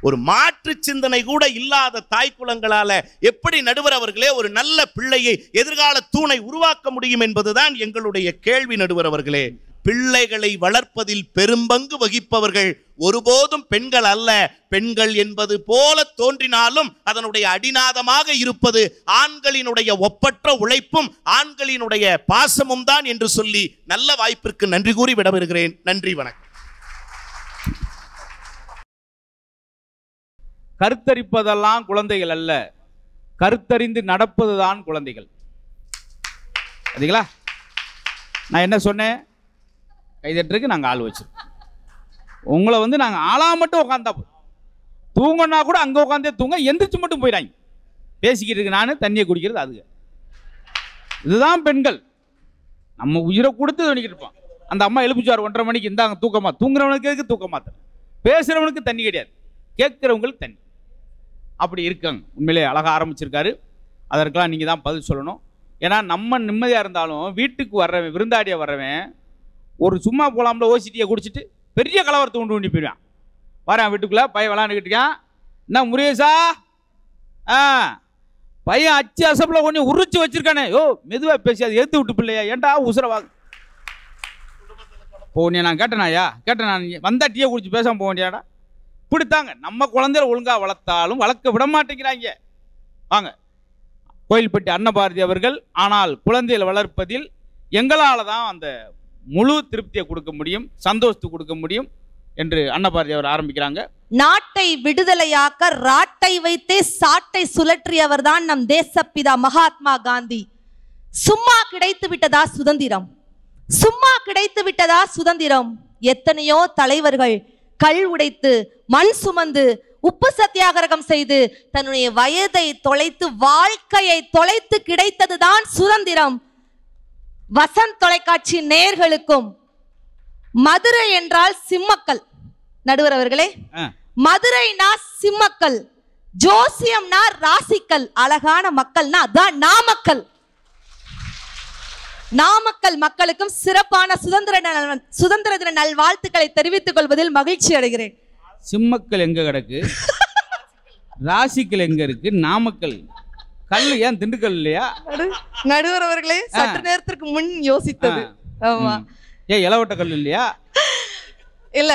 ஒரு மாற்று சிந்தனை கூட இல்லாத தாய் குலங்களால எப்படி நடுவர் அவர்களே ஒரு நல்ல பிள்ளையை எதிர்கால தூணை உருவாக்க முடியும் என்பதுதான் எங்களுடைய கேள்வி நடுவர் அவர்களே பிள்ளைகளை வளர்ப்பதில் பெரும்பங்கு வகிப்பவர்கள் ஒருபோதும் பெண்கள் அல்ல பெண்கள் என்பது போல தோன்றினாலும் அதனுடைய அடிநாதமாக இருப்பது ஆண்களினுடைய ஒப்பற்ற உழைப்பும் ஆண்களினுடைய பாசமும் தான் என்று சொல்லி நல்ல வாய்ப்பிற்கு நன்றி கூறி விடவிருக்கிறேன் நன்றி வணக்கம் கருத்தரிப்பதெல்லாம் குழந்தைகள்
அல்ல கருத்தறிந்து நடப்பதுதான் குழந்தைகள் சரிங்களா நான் என்ன சொன்னேன் கைதட்டுக்கு நாங்கள் ஆள் வச்சிருக்கோம் உங்களை வந்து நாங்கள் ஆளாக மட்டும் உட்காந்தா தூங்கினா கூட அங்கே உட்காந்தே தூங்க எந்திரிச்சு மட்டும் போயிடாங்க பேசிக்கிட்டு இருக்கு நான் தண்ணியை குடிக்கிறது அதுங்க இதுதான் பெண்கள் நம்ம உயிரை கொடுத்து தோணிக்கிட்டு இருப்பான் அந்த அம்மா எழுப்பிச்சார் ஒன்றரை மணிக்கு இந்தாங்க தூக்கமா தூங்குறவனுக்கு தூக்க மாத்திரம் பேசுகிறவனுக்கு தண்ணி கிடையாது கேட்குறவங்களுக்கு தண்ணி அப்படி இருக்காங்க உண்மையிலே அழகாக ஆரம்பிச்சிருக்காரு அதற்கெல்லாம் நீங்கள் தான் பதில் சொல்லணும் ஏன்னா நம்ம நிம்மதியாக இருந்தாலும் வீட்டுக்கு வர்றவன் விருந்தாடியை வர்றவன் ஒரு சும்மா போகலாம்ல ஓசிட்டியை குடிச்சிட்டு பெரிய கலவரத்தை உண்டு உண்டி போயிடுவான் வரேன் வீட்டுக்குள்ளே பையன் விளாண்டுக்கிட்டு இருக்கான் என்ன முருகேசா ஆ பையன் அச்சு அசப்பில் கொஞ்சம் உரிச்சு வச்சுருக்கானே யோ மெதுவாக பேசி அதை ஏற்று விட்டு பிள்ளையா ஏன்டா உசுரவா போனியா நான் கேட்டேனாயா கேட்டேன் நான் வந்தா டீயை குடிச்சு பேசாமல் போக வேண்டியாடா இப்படித்தாங்க நம்ம குழந்தைய ஒழுங்காக வளர்த்தாலும் வளர்க்க விட மாட்டேங்கிறாங்க வாங்க கோயில்பட்டி அன்னபாரதி அவர்கள் ஆனால் குழந்தைகள் வளர்ப்பதில் எங்களால் தான் அந்த முழு திருப்தியை கொடுக்க முடியும் சந்தோஷத்தை கொடுக்க முடியும் என்று அன்னபாரதி அவர் ஆரம்பிக்கிறாங்க
நாட்டை விடுதலையாக்க ராட்டை வைத்தே சாட்டை சுழற்றியவர் தான் நம் தேசப்பிதா மகாத்மா காந்தி சும்மா கிடைத்து விட்டதா சுதந்திரம் சும்மா கிடைத்து விட்டதா சுதந்திரம் எத்தனையோ தலைவர்கள் கல் உடைத்து மண் சுமந்து உப்பு சத்தியாகிரகம் செய்து தன்னுடைய வயதை தொலைத்து வாழ்க்கையை தொலைத்து கிடைத்ததுதான் சுதந்திரம் வசந்த் தொலைக்காட்சி நேர்களுக்கும் மதுரை என்றால் சிம்மக்கள் நடுவர் அவர்களே மதுரைனா சிம்மக்கள் ஜோசியம்னா ராசிக்கல் அழகான மக்கள்னா அதான் நாமக்கல் நாமக்கல் மக்களுக்கும் சிறப்பான சுதந்திர சுதந்திர தின நல்வாழ்த்துக்களை தெரிவித்துக் கொள்வதில் மகிழ்ச்சி அடைகிறேன்
சிம்மக்கள் எங்க கிடக்கு ராசிக்கல் எங்க இருக்கு நாமக்கல் கல் ஏன் திண்டுக்கல் இல்லையா
நடுவர் அவர்களே சற்று நேரத்திற்கு முன் யோசித்தது ஆமா
ஏன் இளவட்ட கல் இல்லையா
இல்ல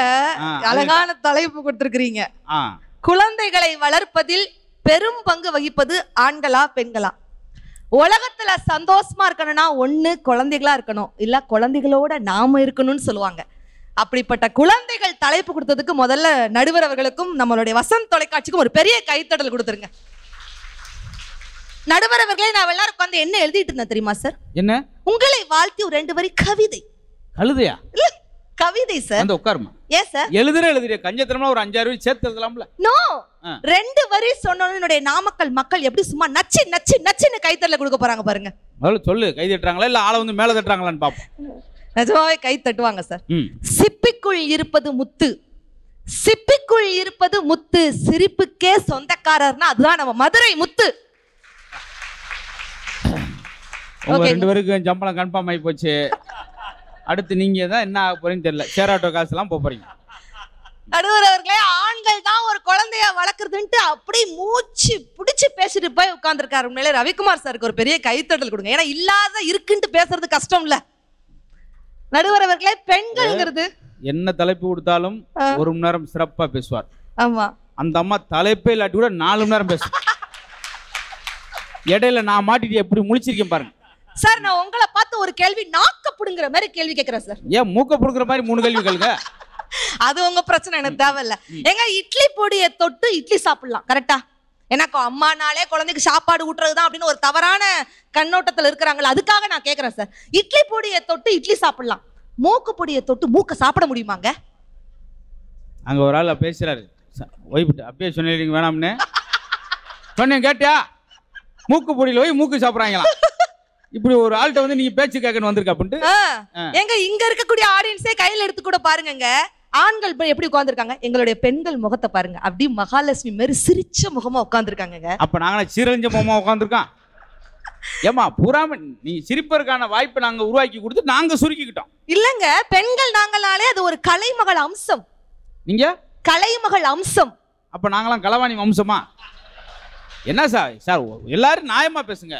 அழகான தலைப்பு கொடுத்திருக்கிறீங்க குழந்தைகளை வளர்ப்பதில் பெரும் பங்கு வகிப்பது ஆண்களா பெண்களா உலகத்துல சந்தோஷமா இருக்கணும்னா ஒன்று குழந்தைகளா இருக்கணும் இல்லை குழந்தைகளோட நாம இருக்கணும்னு சொல்லுவாங்க அப்படிப்பட்ட குழந்தைகள் தலைப்பு கொடுத்ததுக்கு முதல்ல நடுவர் அவர்களுக்கும் நம்மளுடைய வசந்த் தொலைக்காட்சிக்கும் ஒரு பெரிய கைத்தடல் கொடுத்துருங்க நடுவர் அவர்களே நான் எல்லாரும் உட்காந்து என்ன எழுதிட்டு இருந்தேன் தெரியுமா சார் என்ன உங்களை வாழ்த்தி ஒரு ரெண்டு வரி கவிதை கழுதையா கவிதை சார் அந்த உட்காருமா எஸ் சார்
எழுதுற எழுதுற கஞ்சத்தனமா ஒரு அஞ்சாறு வரி சேர்த்து எழுதலாம்ல
நோ ரெண்டு வரி சொன்னோட நாமக்கல் மக்கள் எப்படி சும்மா நச்சு நச்சு நச்சுன்னு கைத்தட்டல கொடுக்க போறாங்க பாருங்க
முதல்ல சொல்லு கை தட்டுறாங்களா இல்ல ஆளை வந்து மேல தட்டுறாங்களான்னு பாப்போம்
நிஜமாவே கை தட்டுவாங்க சார் சிப்பிக்குள் இருப்பது முத்து சிப்பிக்குள் இருப்பது முத்து சிரிப்புக்கே சொந்தக்காரர்னா அதுதான் நம்ம மதுரை முத்து ரெண்டு
பேருக்கும் சம்பளம் கன்ஃபார்ம் ஆகி போச்சு அடுத்து நீங்க தான் என்ன ஆக போறீங்கன்னு தெரியல சேராட்டோ காசு எல்லாம் போறீங்க
நடுவர் அவர்களே ஆண்கள் தான் ஒரு குழந்தைய வளர்க்குறதுன்ட்டு அப்படி மூச்சு பிடிச்சி பேசிட்டு போய் உட்காந்துருக்காரு உண்மையிலே ரவிக்குமார் சாருக்கு ஒரு பெரிய கைத்தட்டல் கொடுங்க ஏன்னா இல்லாத இருக்குன்ட்டு பேசுறது கஷ்டம் இல்ல நடுவர் அவர்களே பெண்கள்ங்கிறது
என்ன தலைப்பு கொடுத்தாலும் ஒரு மணி நேரம் சிறப்பா பேசுவார் ஆமா அந்த அம்மா தலைப்பே இல்லாட்டி கூட நாலு மணி நேரம் பேசுவார் இடையில நான் மாட்டிட்டு எப்படி முடிச்சிருக்கேன் பாருங்க
சார் நான் உங்களை பார்த்து ஒரு கேள்வி நாக்க புடுங்கிற மாதிரி கேள்வி கேட்கிறேன் சார்
ஏன் மூக்க புடுங்குற மாதிரி மூணு கேள்வி கேளுங்க
அது உங்க பிரச்சனை எனக்கு தேவையில்ல எங்க இட்லி பொடியை தொட்டு இட்லி சாப்பிடலாம் கரெக்டா எனக்கு அம்மானாலே குழந்தைக்கு சாப்பாடு ஊட்டுறதுதான் தான் அப்படின்னு ஒரு தவறான கண்ணோட்டத்தில் இருக்கிறாங்களே அதுக்காக நான் கேட்குறேன் சார் இட்லி பொடியை தொட்டு இட்லி சாப்பிடலாம் மூக்கு பொடியை தொட்டு மூக்கை சாப்பிட முடியுமாங்க
அங்கே ஒரு ஆள் பேசுறாரு அப்படியே சொன்னீங்க வேணாம்னு சொன்னேன் கேட்டியா மூக்கு பொடியில் போய் மூக்கு சாப்பிட்றாங்களா இப்படி ஒரு ஆள்கிட்ட வந்து நீங்க பேச்சு கேட்கணும் வந்திருக்க
அப்படின்ட்டு எங்க இங்க இருக்கக்கூடிய ஆடியன்ஸே கையில எடுத்து கூட பாருங்க ஆண்கள் எப்படி உட்காந்துருக்காங்க எங்களுடைய பெண்கள் முகத்தை பாருங்க அப்படி மகாலட்சுமி மாதிரி சிரிச்ச முகமா உட்காந்துருக்காங்க அப்ப
நாங்களே சீரழிஞ்ச முகமா உட்காந்துருக்கோம் ஏமா பூராம நீ சிரிப்பதற்கான வாய்ப்பை நாங்க உருவாக்கி கொடுத்து நாங்க சுருக்கிக்கிட்டோம் இல்லங்க பெண்கள் நாங்களாலே அது ஒரு கலைமகள் அம்சம் நீங்க கலைமகள் அம்சம் அப்ப நாங்களாம் கலவாணி வம்சமா என்ன சார் சார் எல்லாரும் நியாயமா பேசுங்க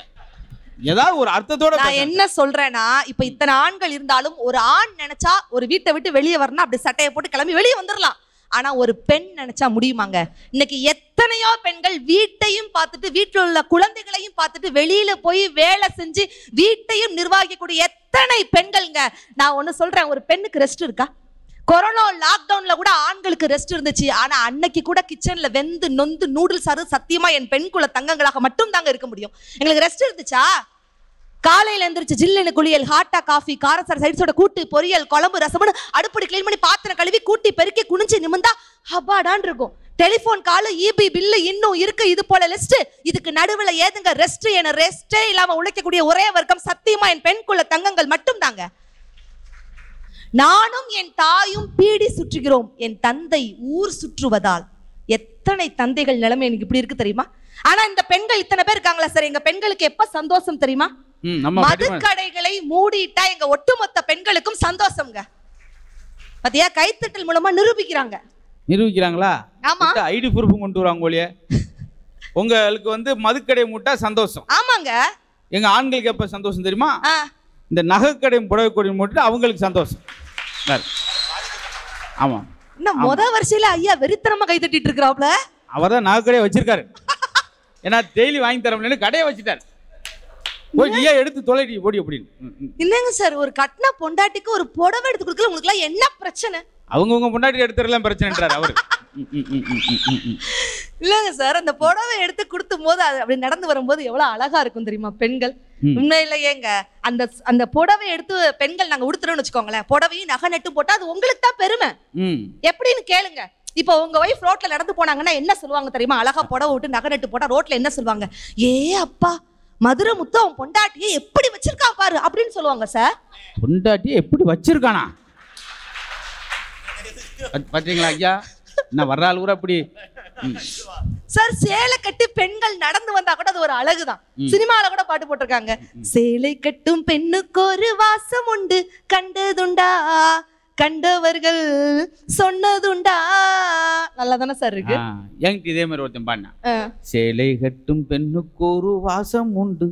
ஏதாவது ஒரு அர்த்தத்தோட நான்
என்ன சொல்றேன்னா இப்ப இத்தனை ஆண்கள் இருந்தாலும் ஒரு ஆண் நினைச்சா ஒரு வீட்டை விட்டு வெளியே வரணும் அப்படி சட்டையை போட்டு கிளம்பி வெளியே வந்துடலாம் ஆனா ஒரு பெண் நினைச்சா முடியுமாங்க இன்னைக்கு எத்தனையோ பெண்கள் வீட்டையும் பார்த்துட்டு வீட்டில் உள்ள குழந்தைகளையும் பார்த்துட்டு வெளியில போய் வேலை செஞ்சு வீட்டையும் நிர்வகிக்கக்கூடிய எத்தனை பெண்கள்ங்க நான் ஒன்னு சொல்றேன் ஒரு பெண்ணுக்கு ரெஸ்ட் இருக்கா கொரோனா லாக்டவுன்ல கூட ஆண்களுக்கு ரெஸ்ட் இருந்துச்சு ஆனா அன்னைக்கு கூட கிச்சன்ல வெந்து நொந்து நூடுல்ஸ் அரு சத்தியமா என் பெண்குள்ள தங்கங்களாக மட்டும் தாங்க இருக்க முடியும் எங்களுக்கு ரெஸ்ட் இருந்துச்சா காலையில எந்திரிச்சு ஜில்லுன்னு குளியல் ஹாட்டா காஃபி காரசார சைட்ஸோட கூட்டு பொரியல் குழம்பு ரசம்னு அடுப்படி கிளீன் பண்ணி பாத்திரம் கழுவி கூட்டி பெருக்கி குனிஞ்சு நிமிந்தா ஹபாடான் இருக்கும் டெலிஃபோன் காலு இபி பில்லு இன்னும் இருக்கு இது போல லிஸ்ட் இதுக்கு நடுவில் ஏதுங்க ரெஸ்ட் என ரெஸ்டே இல்லாம உழைக்கக்கூடிய ஒரே வர்க்கம் சத்தியமா என் பெண்குள்ள தங்கங்கள் மட்டும் தாங்க நானும் என் தாயும் பீடி சுற்றுகிறோம் என் தந்தை ஊர் சுற்றுவதால் எத்தனை தந்தைகள் நிலைமை எனக்கு இப்படி இருக்கு தெரியுமா ஆனா இந்த பெண்கள் இத்தனை பேர் இருக்காங்களா சார் எங்க பெண்களுக்கு எப்ப சந்தோஷம் தெரியுமா மதுக்கடைகளை மூடிட்டா எங்க ஒட்டுமொத்த பெண்களுக்கும் சந்தோஷம்ங்க பாத்தியா கைத்தட்டல் மூலமா நிரூபிக்கிறாங்க
நிரூபிக்கிறாங்களா ஆமா ஐடி ப்ரூஃப் கொண்டு வராங்க ஒழிய உங்களுக்கு வந்து மதுக்கடை மூட்டா சந்தோஷம் ஆமாங்க எங்க ஆண்களுக்கு எப்ப சந்தோஷம் தெரியுமா இந்த நகைக்கடை புடவை கொடி மூட்டு அவங்களுக்கு சந்தோஷம் ஆமா
இன்னும் முத வரிசையில ஐயா வெறித்தனமா கைத்தட்டிட்டு தட்டிட்டு இருக்கிறாப்ல
அவர் தான் நகைக்கடையை வச்சிருக்காரு ஏன்னா டெய்லி வாங்கி தர முடியல கடையை வச்சுட்டாரு ஏன் எடுத்து ஓடி அப்படின்னு
இல்லைங்க சார் ஒரு பொண்டாட்டிக்கு ஒரு எடுத்து உங்களுக்கு எல்லாம் என்ன பிரச்சனை சார் அந்த புடவை எடுத்து போது அது அப்படி நடந்து வரும்போது அழகா இருக்கும் தெரியுமா பெண்கள் அந்த அந்த புடவை எடுத்து பெண்கள் நாங்க உடுத்துறோம்னு வச்சுக்கோங்களேன் புடவையும் நகை போட்டா அது எப்படின்னு கேளுங்க உங்க ஒய்ஃப் ரோட்ல நடந்து போனாங்கன்னா என்ன சொல்லுவாங்க தெரியுமா அழகா புடவை விட்டு நகை நட்டு போட்டா ரோட்ல என்ன சொல்லுவாங்க ஏ அப்பா மதுரை முத்து அவன் பொண்டாட்டியை எப்படி வச்சிருக்கான் பாரு அப்படின்னு சொல்லுவாங்க சார்
பொண்டாட்டியை எப்படி வச்சிருக்கானா பாத்தீங்களா ஐயா என்ன வர்றாள் கூட அப்படி
சார் சேலை கட்டி பெண்கள் நடந்து வந்தா கூட அது ஒரு அழகுதான் சினிமால கூட பாட்டு போட்டிருக்காங்க சேலை கட்டும் பெண்ணுக்கு ஒரு வாசம் உண்டு கண்டதுண்டா கண்டவர்கள் சொன்னதுண்டா நல்லா தானே சார் இருக்கு
என்கிட்ட இதே மாதிரி ஒருத்தன் பாடினா சேலை கட்டும் பெண்ணுக்கு ஒரு வாசம் உண்டு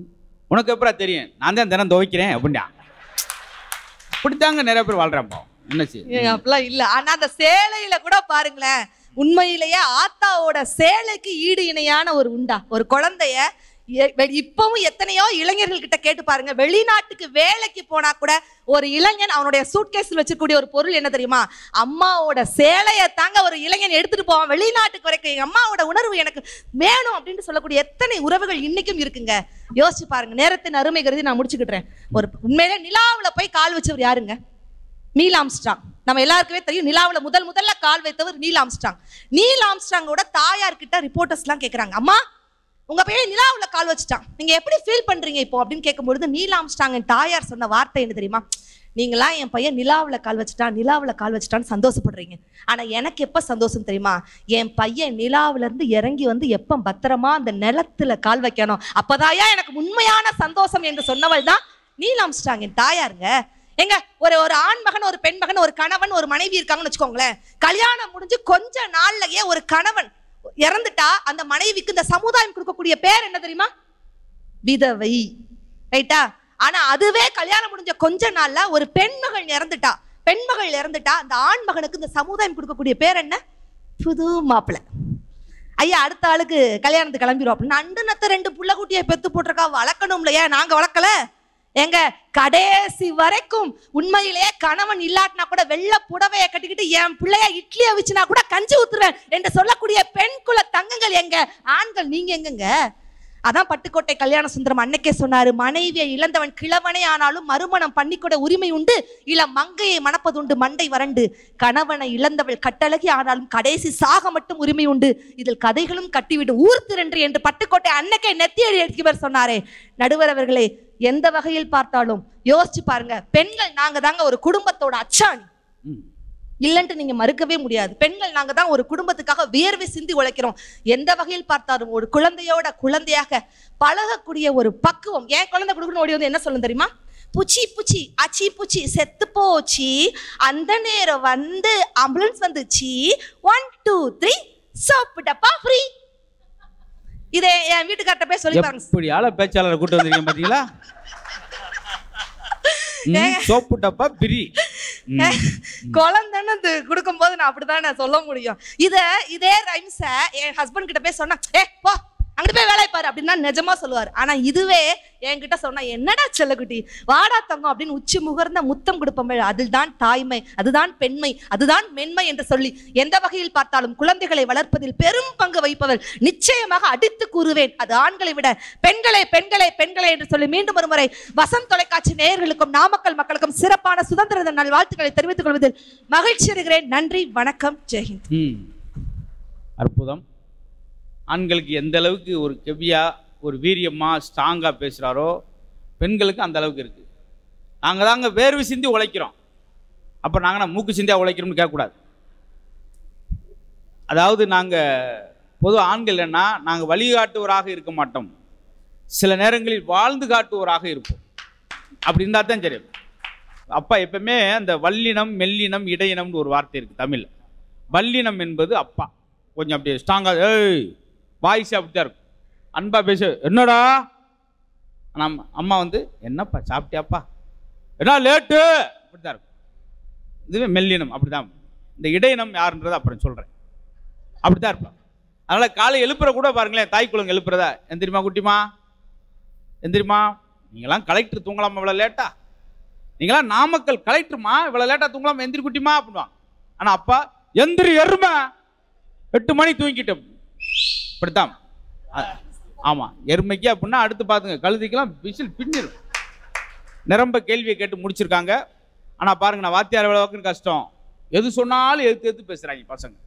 உனக்கு எப்படா தெரியும் நான் தான் தினம் துவைக்கிறேன் அப்படின்னா அப்படித்தாங்க நிறைய பேர் வாழ்றப்போ என்ன செய்ய
அப்படிலாம் இல்லை ஆனா அந்த சேலையில கூட பாருங்களேன் உண்மையிலேயே ஆத்தாவோட சேலைக்கு ஈடு இணையான ஒரு உண்டா ஒரு குழந்தைய இப்பவும் எத்தனையோ இளைஞர்கள் கிட்ட கேட்டு பாருங்க வெளிநாட்டுக்கு வேலைக்கு போனா கூட ஒரு இளைஞன் அவனுடைய சூட்கேஸில் வச்சிருக்கக்கூடிய ஒரு பொருள் என்ன தெரியுமா அம்மாவோட சேலையை தாங்க ஒரு இளைஞன் எடுத்துட்டு போவான் வெளிநாட்டுக்கு வரைக்கும் எங்க அம்மாவோட உணர்வு எனக்கு வேணும் அப்படின்னு சொல்லக்கூடிய எத்தனை உறவுகள் இன்னைக்கும் இருக்குங்க யோசிச்சு பாருங்க நேரத்தின் அருமை கருதி நான் முடிச்சுக்கிட்டுறேன் ஒரு உண்மையிலே நிலாவில் போய் கால் வச்சவர் யாருங்க நீல் ஆம்ஸ்டாங் நம்ம எல்லாருக்குமே தெரியும் நிலாவில் முதல் முதல்ல கால் வைத்தவர் நீல் ஆம்ஸ்டாங் நீல் ஆம்ஸ்டாங்கோட தாயார்கிட்ட ரிப்போர்ட்டர்ஸ்லாம் கேட்குறாங்க அம்மா உங்கள் நிலா நிலாவில் கால் வச்சுட்டான் நீங்கள் எப்படி ஃபீல் பண்ணுறீங்க இப்போ அப்படின்னு கேட்கும்பொழுது நீலாம்ஸ்டாங்க தாயார் சொன்ன வார்த்தை என்ன தெரியுமா நீங்களாம் என் பையன் நிலாவில் கால் வச்சுட்டான் நிலாவில் கால் வச்சுட்டான்னு சந்தோஷப்படுறீங்க ஆனால் எனக்கு எப்போ சந்தோஷம் தெரியுமா என் பையன் நிலாவிலேருந்து இறங்கி வந்து எப்போ பத்திரமா அந்த நிலத்தில் கால் வைக்கணும் அப்போதாயா எனக்கு உண்மையான சந்தோஷம் என்று சொன்னவள் தான் நீலாம்ஸ்டாங்க என் தாயாருங்க எங்க ஒரு ஒரு ஆண் மகன் ஒரு பெண் மகன் ஒரு கணவன் ஒரு மனைவி இருக்காங்கன்னு வச்சுக்கோங்களேன் கல்யாணம் முடிஞ்சு கொஞ்ச நாள்லயே ஒரு கணவன் இறந்துட்டா அந்த மனைவிக்கு இந்த சமுதாயம் கொடுக்கக்கூடிய பேர் என்ன தெரியுமா விதவை ரைட்டா ஆனா அதுவே கல்யாணம் முடிஞ்ச கொஞ்ச நாள்ல ஒரு பெண்மகள் இறந்துட்டா பெண்மகள் இறந்துட்டா அந்த ஆண் மகனுக்கு இந்த சமுதாயம் கொடுக்கக்கூடிய பேர் என்ன புது மாப்பிள்ளை ஐயா அடுத்த ஆளுக்கு கல்யாணத்துக்கு கிளம்பிடுவோம் அப்படின்னு நண்டு நத்த ரெண்டு புள்ள குட்டியை பெத்து போட்டிருக்கா வளர்க்கணும் இல்லையா நாங்க வளர்க்கல எங்க கடைசி வரைக்கும் உண்மையிலேயே கணவன் இல்லாட்டினா கூட வெள்ள புடவையை கட்டிக்கிட்டு என் பிள்ளைய இட்லியை வச்சுனா கூட கஞ்சி ஊத்துறேன் என்று சொல்லக்கூடிய பெண் குல தங்கங்கள் எங்க ஆண்கள் நீங்க எங்கங்க அதான் பட்டுக்கோட்டை கல்யாண சுந்தரம் அன்னைக்கே சொன்னாரு மனைவியை இழந்தவன் கிழவனே ஆனாலும் மறுமணம் பண்ணிக்கூட உரிமை உண்டு இல்ல மங்கையை மணப்பது உண்டு மண்டை வறண்டு கணவனை இழந்தவள் கட்டழகி ஆனாலும் கடைசி சாக மட்டும் உரிமை உண்டு இதில் கதைகளும் கட்டிவிடும் ஊர் திரண்டு என்று பட்டுக்கோட்டை அன்னைக்கே நெத்தியடி எடுக்கிறவர் சொன்னாரே நடுவரவர்களே எந்த வகையில் பார்த்தாலும் யோசிச்சு பாருங்க பெண்கள் நாங்க தாங்க ஒரு குடும்பத்தோட அச்சாணி இல்லைன்ட்டு நீங்க மறுக்கவே முடியாது பெண்கள் நாங்க தான் ஒரு குடும்பத்துக்காக வியர்வை சிந்தி உழைக்கிறோம் எந்த வகையில் பார்த்தாலும் ஒரு குழந்தையோட குழந்தையாக பழகக்கூடிய ஒரு பக்குவம் ஏன் குழந்தை கொடுக்கணும் ஓடி வந்து என்ன சொல்ல தெரியுமா புச்சி புச்சி அச்சி புச்சி செத்து போச்சு அந்த நேரம் வந்து ஆம்புலன்ஸ் வந்துச்சு ஒன் டூ த்ரீ சாப்பிட்டப்பா ஃப்ரீ இதை என் வீட்டுக்கார்ட்ட போய் சொல்லி பாருங்க
இப்படி ஆள பேச்சாளர் கூட்டு வந்தீங்க பாத்தீங்களா சோப்பு டப்பா பிரி
குழந்தைன்னு கொடுக்கும் போது நான் அப்படிதான் சொல்ல முடியும் இத இதே ரைம்ஸ என் ஹஸ்பண்ட் கிட்ட போய் சொன்னா ஏ போ அங்கிட்டு போய் வேலை பாரு அப்படின்னு தான் நிஜமா சொல்லுவார் ஆனா இதுவே என்கிட்ட சொன்னா என்னடா செல்லக்குட்டி வாடா தங்கம் அப்படின்னு உச்சி முகர்ந்த முத்தம் கொடுப்பமே அதில் தான் தாய்மை அதுதான் பெண்மை அதுதான் மென்மை என்று சொல்லி எந்த வகையில் பார்த்தாலும் குழந்தைகளை வளர்ப்பதில் பெரும் பங்கு வைப்பவர் நிச்சயமாக அடித்து கூறுவேன் அது ஆண்களை விட பெண்களை பெண்களை பெண்களை என்று சொல்லி மீண்டும் ஒரு முறை வசந்த் தொலைக்காட்சி நேயர்களுக்கும் நாமக்கல் மக்களுக்கும் சிறப்பான சுதந்திர தின வாழ்த்துக்களை தெரிவித்துக் கொள்வதில் மகிழ்ச்சி அடைகிறேன் நன்றி வணக்கம் ஜெயஹிந்த்
அற்புதம் ஆண்களுக்கு எந்த அளவுக்கு ஒரு கெவியாக ஒரு வீரியமாக ஸ்ட்ராங்காக பேசுகிறாரோ பெண்களுக்கு அந்த அளவுக்கு இருக்குது நாங்கள் தாங்க வேர்வை சிந்தி உழைக்கிறோம் அப்போ நாங்கள் மூக்கு சிந்தியாக உழைக்கிறோம்னு கேட்கக்கூடாது அதாவது நாங்கள் பொது ஆண்கள் என்ன நாங்கள் வழிகாட்டுவராக இருக்க மாட்டோம் சில நேரங்களில் வாழ்ந்து காட்டுவராக இருப்போம் அப்படி இருந்தால் தான் சரி அப்பா எப்பவுமே அந்த வல்லினம் மெல்லினம் இடையினம்னு ஒரு வார்த்தை இருக்குது தமிழில் வல்லினம் என்பது அப்பா கொஞ்சம் அப்படியே ஸ்ட்ராங்காக ஏய் வாய்ஸ் அப்படிதான் இருக்கும் அன்பாக பேச என்னடா நம்ம அம்மா வந்து என்னப்பா சாப்பிட்டியாப்பா என்ன லேட்டு அப்படி தான் இருக்கும் இதுவே மெல்லினம் அப்படி தான் இந்த இடையினம் யாருன்றதை அப்புறம் சொல்கிறேன் அப்படி தான் இருப்பான் அதனால் காலை எழுப்புற கூட பாருங்களேன் தாய் குழந்தை எழுப்புறதா எந்திரிமா குட்டிமா எந்திரிமா நீங்களாம் கலெக்டர் தூங்கலாமா இவ்வளோ லேட்டா நீங்களாம் நாமக்கல் கலெக்டருமா இவ்வளோ லேட்டாக தூங்கலாமா எந்திரி குட்டிமா அப்படின்வாங்க ஆனால் அப்பா எந்திரி எருமை எட்டு மணி தூங்கிட்டோம் இப்படித்தான் ஆமாம் எருமைக்கு அப்படின்னா அடுத்து பார்த்துங்க கழுதிக்கெல்லாம் விசில் பின்னிடும் நிரம்ப கேள்வியை கேட்டு முடிச்சிருக்காங்க ஆனால் பாருங்க நான் வாத்தியார் விளவுக்குன்னு கஷ்டம் எது சொன்னாலும் எடுத்து எடுத்து பேசுகிறாங்க பசங்க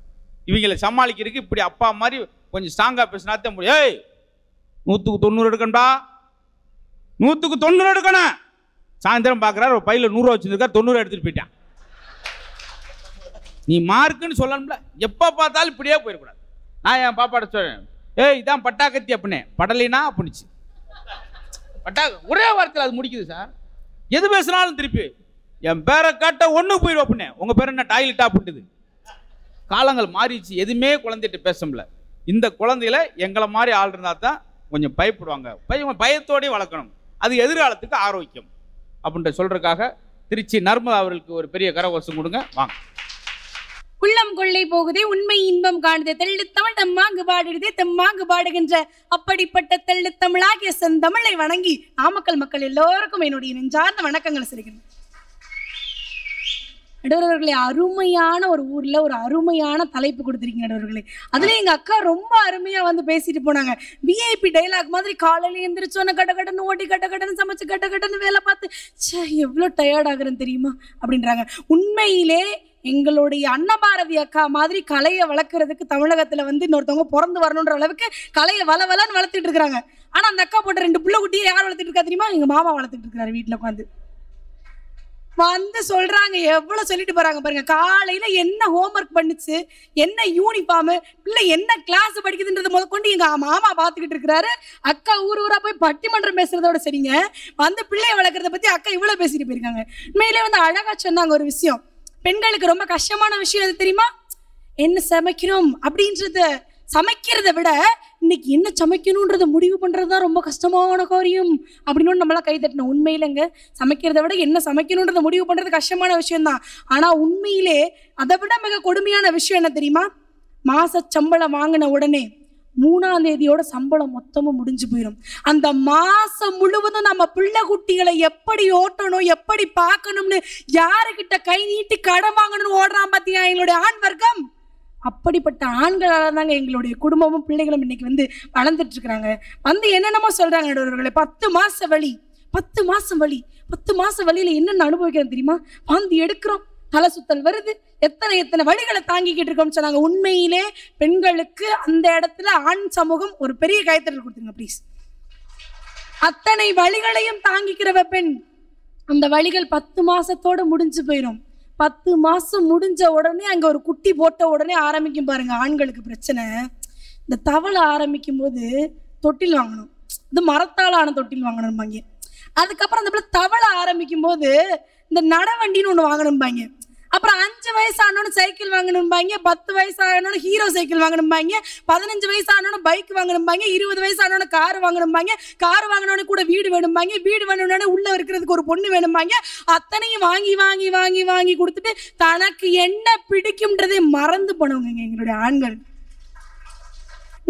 இவங்களை சமாளிக்கிறதுக்கு இப்படி அப்பா மாதிரி கொஞ்சம் ஸ்ட்ராங்காக பேசினாத்தே தான் முடியும் ஏய் நூற்றுக்கு தொண்ணூறு எடுக்கண்டா நூற்றுக்கு தொண்ணூறு எடுக்கணும் சாயந்தரம் பார்க்குறாரு ஒரு பையில் நூறுரூவா வச்சிருக்கா தொண்ணூறு எடுத்துகிட்டு போயிட்டான் நீ மார்க்குன்னு சொல்லணும்ல எப்போ பார்த்தாலும் இப்படியே போயிடக்கூடாது நான் என் பாப்பாட்ட சொல்றேன் ஏய் இதான் பட்டாக்கத்தி அப்படின்னே படலினா அப்படிச்சு பட்டா ஒரே வாரத்தில் அது முடிக்குது சார் எது பேசினாலும் திருப்பி என் பேரை காட்ட ஒன்று போயிடுவோம் அப்படின்னே உங்கள் பேர் என்ன டாய்லெட்டா அப்படின்ட்டுது காலங்கள் மாறிடுச்சு எதுவுமே குழந்தைகிட்ட பேச முடியல இந்த குழந்தையில எங்களை மாதிரி ஆள் இருந்தால் தான் கொஞ்சம் பயப்படுவாங்க பய பயத்தோடய வளர்க்கணும் அது எதிர்காலத்துக்கு ஆரோக்கியம் அப்படின்ற சொல்கிறதுக்காக திருச்சி நர்மதா அவர்களுக்கு ஒரு பெரிய கரகோஷம் கொடுங்க வாங்க
உள்ளம் கொள்ளை போகுதே உண்மை இன்பம் காணுதே தெள்ளுத்தமிழ் தமிழ் தம்மாங்கு பாடுதே தெம்மாங்கு பாடுகின்ற அப்படிப்பட்ட தெள்ளு தமிழாகிய செந்தமிழை வணங்கி நாமக்கல் மக்கள் எல்லோருக்கும் என்னுடைய நெஞ்சார்ந்த வணக்கங்கள் செல்கிறேன் நடுவர்களே அருமையான ஒரு ஊரில் ஒரு அருமையான தலைப்பு கொடுத்துருக்கீங்க நடுவர்களே அதில் எங்கள் அக்கா ரொம்ப அருமையாக வந்து பேசிட்டு போனாங்க விஐபி டைலாக் மாதிரி காலையில் எந்திரிச்சோன்னு கட்ட கட்டணும் ஓட்டி கட்ட கட்டணும் சமைச்சு கட்ட கடன்னு வேலை பார்த்து எவ்வளவு எவ்வளோ டயர்ட் ஆகுறேன்னு தெரியுமா அப்படின்றாங்க உண்மையிலே எங்களுடைய அன்னபாரதி அக்கா மாதிரி கலையை வளர்க்குறதுக்கு தமிழகத்தில் வந்து இன்னொருத்தவங்க பிறந்து வரணுன்ற அளவுக்கு கலையை வள வளன்னு வளர்த்துட்டு இருக்கிறாங்க ஆனால் அந்த அக்கா போட்ட ரெண்டு பிள்ளை குட்டியை யார் வளர்த்துட்டு இருக்கா தெரியுமா எங்கள் மாமா வளர்த்துட்டு இருக்கிறாரு வீட்டில் உட்காந்து வந்து சொல்கிறாங்க எவ்வளோ சொல்லிட்டு போகிறாங்க பாருங்கள் காலையில் என்ன ஹோம்ஒர்க் பண்ணுச்சு என்ன யூனிஃபார்மு பிள்ளை என்ன கிளாஸ் படிக்குதுன்றது முத கொண்டு எங்க மாமா பார்த்துக்கிட்டு இருக்கிறாரு அக்கா ஊர் ஊராக போய் பட்டிமன்றம் பேசுகிறதோட சரிங்க வந்து பிள்ளையை வளர்க்குறத பற்றி அக்கா இவ்வளோ பேசிட்டு போயிருக்காங்க உண்மையிலே வந்து அழகாக சொன்னாங்க ஒரு விஷயம் பெண்களுக்கு ரொம்ப கஷ்டமான விஷயம் எது தெரியுமா என்ன சமைக்கிறோம் அப்படின்றத சமைக்கிறத விட இன்னைக்கு என்ன சமைக்கணுன்றத முடிவு பண்ணுறது தான் ரொம்ப கஷ்டமான காரியம் அப்படின்னு நம்மளாம் கை தட்டினோம் உண்மையிலங்க சமைக்கிறத விட என்ன சமைக்கணுன்றத முடிவு பண்ணுறது கஷ்டமான விஷயம்தான் ஆனால் உண்மையிலே அதை விட மிக கொடுமையான விஷயம் என்ன தெரியுமா மாச சம்பளம் வாங்கின உடனே மூணாம் தேதியோட சம்பளம் மொத்தமும் முடிஞ்சு போயிடும் அந்த மாசம் முழுவதும் நம்ம பிள்ளை குட்டிகளை எப்படி ஓட்டணும் எப்படி பார்க்கணும்னு யாருக்கிட்ட கை நீட்டி கடன் வாங்கணும்னு ஓடுறான் பார்த்தியா எங்களுடைய ஆண் வர்க்கம் அப்படிப்பட்ட ஆண்களால் தாங்க எங்களுடைய குடும்பமும் பிள்ளைகளும் இன்னைக்கு வந்து வளர்ந்துட்டு இருக்கிறாங்க வந்து என்னென்னமோ சொல்றாங்க நடுவர்களே பத்து மாச வழி பத்து மாசம் வழி பத்து மாசம் வழியில என்னென்ன அனுபவிக்கிறோம் தெரியுமா வாந்தி எடுக்கிறோம் தலை சுத்தல் வருது எத்தனை எத்தனை வழிகளை தாங்கிக்கிட்டு இருக்கோம்னு சொன்னாங்க உண்மையிலே பெண்களுக்கு அந்த இடத்துல ஆண் சமூகம் ஒரு பெரிய கைத்தட்டல் கொடுத்துருங்க ப்ளீஸ் அத்தனை வழிகளையும் தாங்கிக்கிறவ பெண் அந்த வழிகள் பத்து மாசத்தோட முடிஞ்சு போயிடும் பத்து மாசம் முடிஞ்ச உடனே அங்க ஒரு குட்டி போட்ட உடனே ஆரம்பிக்கும் பாருங்க ஆண்களுக்கு பிரச்சனை இந்த தவளை ஆரம்பிக்கும் போது தொட்டில் வாங்கணும் இது மரத்தாலான தொட்டில் வாங்கணும்பாங்க அதுக்கப்புறம் அந்த பிள்ளை தவளை ஆரம்பிக்கும் போது இந்த நடவண்டின்னு ஒன்று வாங்கணும்பாங்க அப்புறம் அஞ்சு வயசு சைக்கிள் வாங்கணும்பாங்க பத்து வயசு ஹீரோ சைக்கிள் வாங்கணும்பாங்க பதினஞ்சு வயசு பைக் வாங்கணும்பாங்க இருபது வயசு கார் வாங்கணும்பாங்க கார் வாங்கினோட கூட வீடு வேணும்பாங்க வீடு வேணும்னா உள்ள இருக்கிறதுக்கு ஒரு பொண்ணு வேணும்பாங்க அத்தனையும் வாங்கி வாங்கி வாங்கி வாங்கி கொடுத்துட்டு தனக்கு என்ன பிடிக்கும்ன்றதை மறந்து போனவங்க எங்களுடைய ஆண்கள்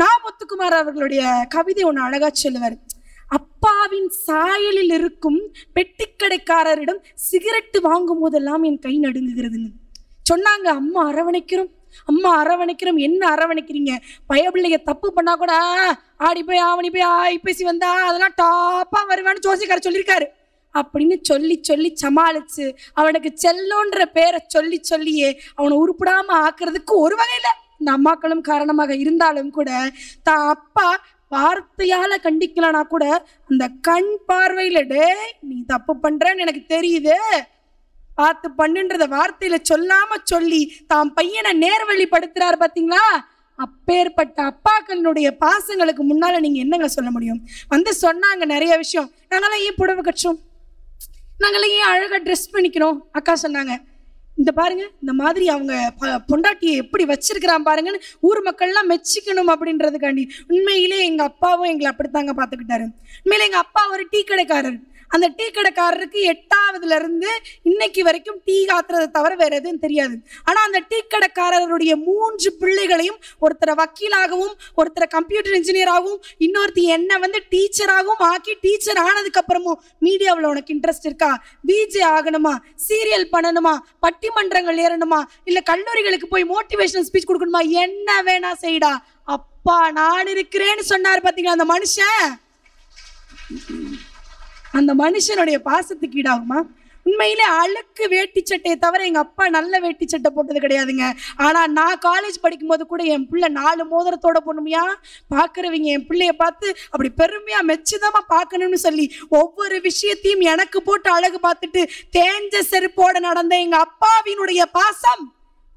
நா முத்துக்குமார் அவர்களுடைய கவிதை ஒன்று அழகா சொல்லுவார் அப்பாவின் சாயலில் இருக்கும் பெட்டிக்கடைக்காரரிடம் சிகரெட்டு வாங்கும் போதெல்லாம் என் கை நடுங்குகிறதுன்னு சொன்னாங்க அம்மா அரவணைக்கிறோம் அம்மா அரவணைக்கிறோம் என்ன அரவணைக்கிறீங்க பயபிள்ளைய தப்பு பண்ணா கூட ஆடி போய் ஆவணி போய் ஆய் பேசி வந்தா அதெல்லாம் டாப்பாக வருவான்னு ஜோசிக்கார சொல்லியிருக்காரு அப்படின்னு சொல்லி சொல்லி சமாளிச்சு அவனுக்கு செல்லோன்ற பேரை சொல்லி சொல்லியே அவனை உருப்பிடாம ஆக்குறதுக்கு ஒரு வகையில் இந்த அம்மாக்களும் காரணமாக இருந்தாலும் கூட தான் அப்பா வார்த்தையால கண்டிக்கலனா கூட அந்த கண் பார்வையில டே நீ தப்பு பண்றன்னு எனக்கு தெரியுது பார்த்து பண்ணுன்றத வார்த்தையில சொல்லாம சொல்லி தாம் பையனை நேர்வழிப்படுத்துறாரு பாத்தீங்களா அப்பேற்பட்ட அப்பாக்களினுடைய பாசங்களுக்கு முன்னால நீங்க என்னங்க சொல்ல முடியும் வந்து சொன்னாங்க நிறைய விஷயம் நாங்களாம் ஏன் புடவை கட்டுறோம் நாங்களாம் ஏன் அழகா ட்ரெஸ் பண்ணிக்கிறோம் அக்கா சொன்னாங்க இந்த பாருங்க இந்த மாதிரி அவங்க பொண்டாட்டியை எப்படி வச்சிருக்கிறான் பாருங்கன்னு ஊர் மக்கள்லாம் மெச்சிக்கணும் அப்படின்றதுக்காண்டி உண்மையிலே எங்கள் அப்பாவும் எங்களை அப்படித்தாங்க பார்த்துக்கிட்டாரு உண்மையிலே எங்கள் அப்பா ஒரு டீ கடைக்காரர் அந்த டீ கடைக்காரருக்கு எட்டாவதுல இருந்து இன்னைக்கு வரைக்கும் டீ காத்துறதை தவிர வேற எதுவும் தெரியாது ஆனா அந்த டீ கடைக்காரருடைய மூன்று பிள்ளைகளையும் ஒருத்தரை வக்கீலாகவும் ஒருத்தரை கம்ப்யூட்டர் இன்ஜினியராகவும் இன்னொருத்தி என்னை வந்து டீச்சராகவும் ஆக்கி டீச்சர் ஆனதுக்கு அப்புறமும் மீடியாவில் உனக்கு இன்ட்ரெஸ்ட் இருக்கா பிஜே ஆகணுமா சீரியல் பண்ணணுமா பட்டிமன்றங்கள் ஏறணுமா இல்ல கல்லூரிகளுக்கு போய் மோட்டிவேஷனல் ஸ்பீச் கொடுக்கணுமா என்ன வேணா செய்டா அப்பா நான் இருக்கிறேன்னு சொன்னார் பாத்தீங்களா அந்த மனுஷன் அந்த மனுஷனுடைய பாசத்துக்கு ஈடாகுமா உண்மையிலே அழுக்கு வேட்டி சட்டையை தவிர எங்கள் அப்பா நல்ல வேட்டி சட்டை போட்டது கிடையாதுங்க ஆனால் நான் காலேஜ் படிக்கும்போது கூட என் பிள்ளை நாலு மோதிரத்தோட பொண்ணுமையா பார்க்குறவங்க என் பிள்ளைய பார்த்து அப்படி பெருமையாக மெச்சதமாக பார்க்கணும்னு சொல்லி ஒவ்வொரு விஷயத்தையும் எனக்கு போட்டு அழகு பார்த்துட்டு தேஞ்ச செருப்போட நடந்த எங்கள் அப்பாவினுடைய பாசம்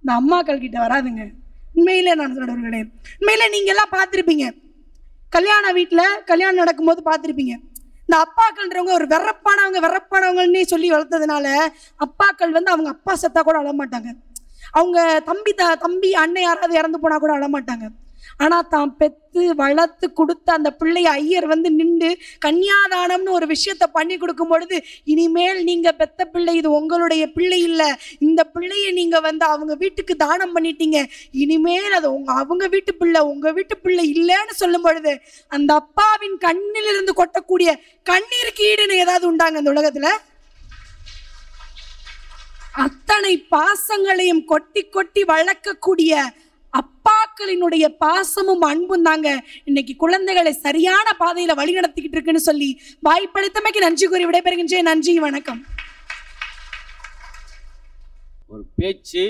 இந்த அம்மாக்கள் கிட்ட வராதுங்க உண்மையிலே நான் சொல்கிறேன் உண்மையிலே நீங்கள் எல்லாம் பார்த்துருப்பீங்க கல்யாண வீட்டில் கல்யாணம் நடக்கும்போது பார்த்துருப்பீங்க இந்த அப்பாக்கள்ன்றவங்க ஒரு வெறப்பானவங்க வெறப்பானவங்கன்னு சொல்லி வளர்த்ததுனால அப்பாக்கள் வந்து அவங்க அப்பா செத்தா கூட அழமாட்டாங்க அவங்க தம்பி த தம்பி அண்ணன் யாராவது இறந்து போனால் கூட அழமாட்டாங்க ஆனால் தான் பெற்று வளர்த்து கொடுத்த அந்த பிள்ளை ஐயர் வந்து நின்று கன்னியாதானம்னு ஒரு விஷயத்தை பண்ணி கொடுக்கும் பொழுது இனிமேல் நீங்கள் பெத்த பிள்ளை இது உங்களுடைய பிள்ளை இல்லை இந்த பிள்ளையை நீங்கள் வந்து அவங்க வீட்டுக்கு தானம் பண்ணிட்டீங்க இனிமேல் அது உங்க அவங்க வீட்டு பிள்ளை உங்கள் வீட்டு பிள்ளை இல்லைன்னு சொல்லும் பொழுது அந்த அப்பாவின் கண்ணிலிருந்து கொட்டக்கூடிய கண்ணீர் கீடுன்னு ஏதாவது உண்டாங்க அந்த உலகத்தில் அத்தனை பாசங்களையும் கொட்டி கொட்டி வளர்க்கக்கூடிய அப்பாக்களினுடைய பாசமும் அன்பும் தாங்க இன்னைக்கு குழந்தைகளை சரியான பாதையில் வழி நடத்திக்கிட்டு இருக்குன்னு சொல்லி வாய்ப்பளித்தமைக்கு நன்றி கூறி விடைபெறுகின்றேன் நன்றி வணக்கம்
ஒரு பேச்சு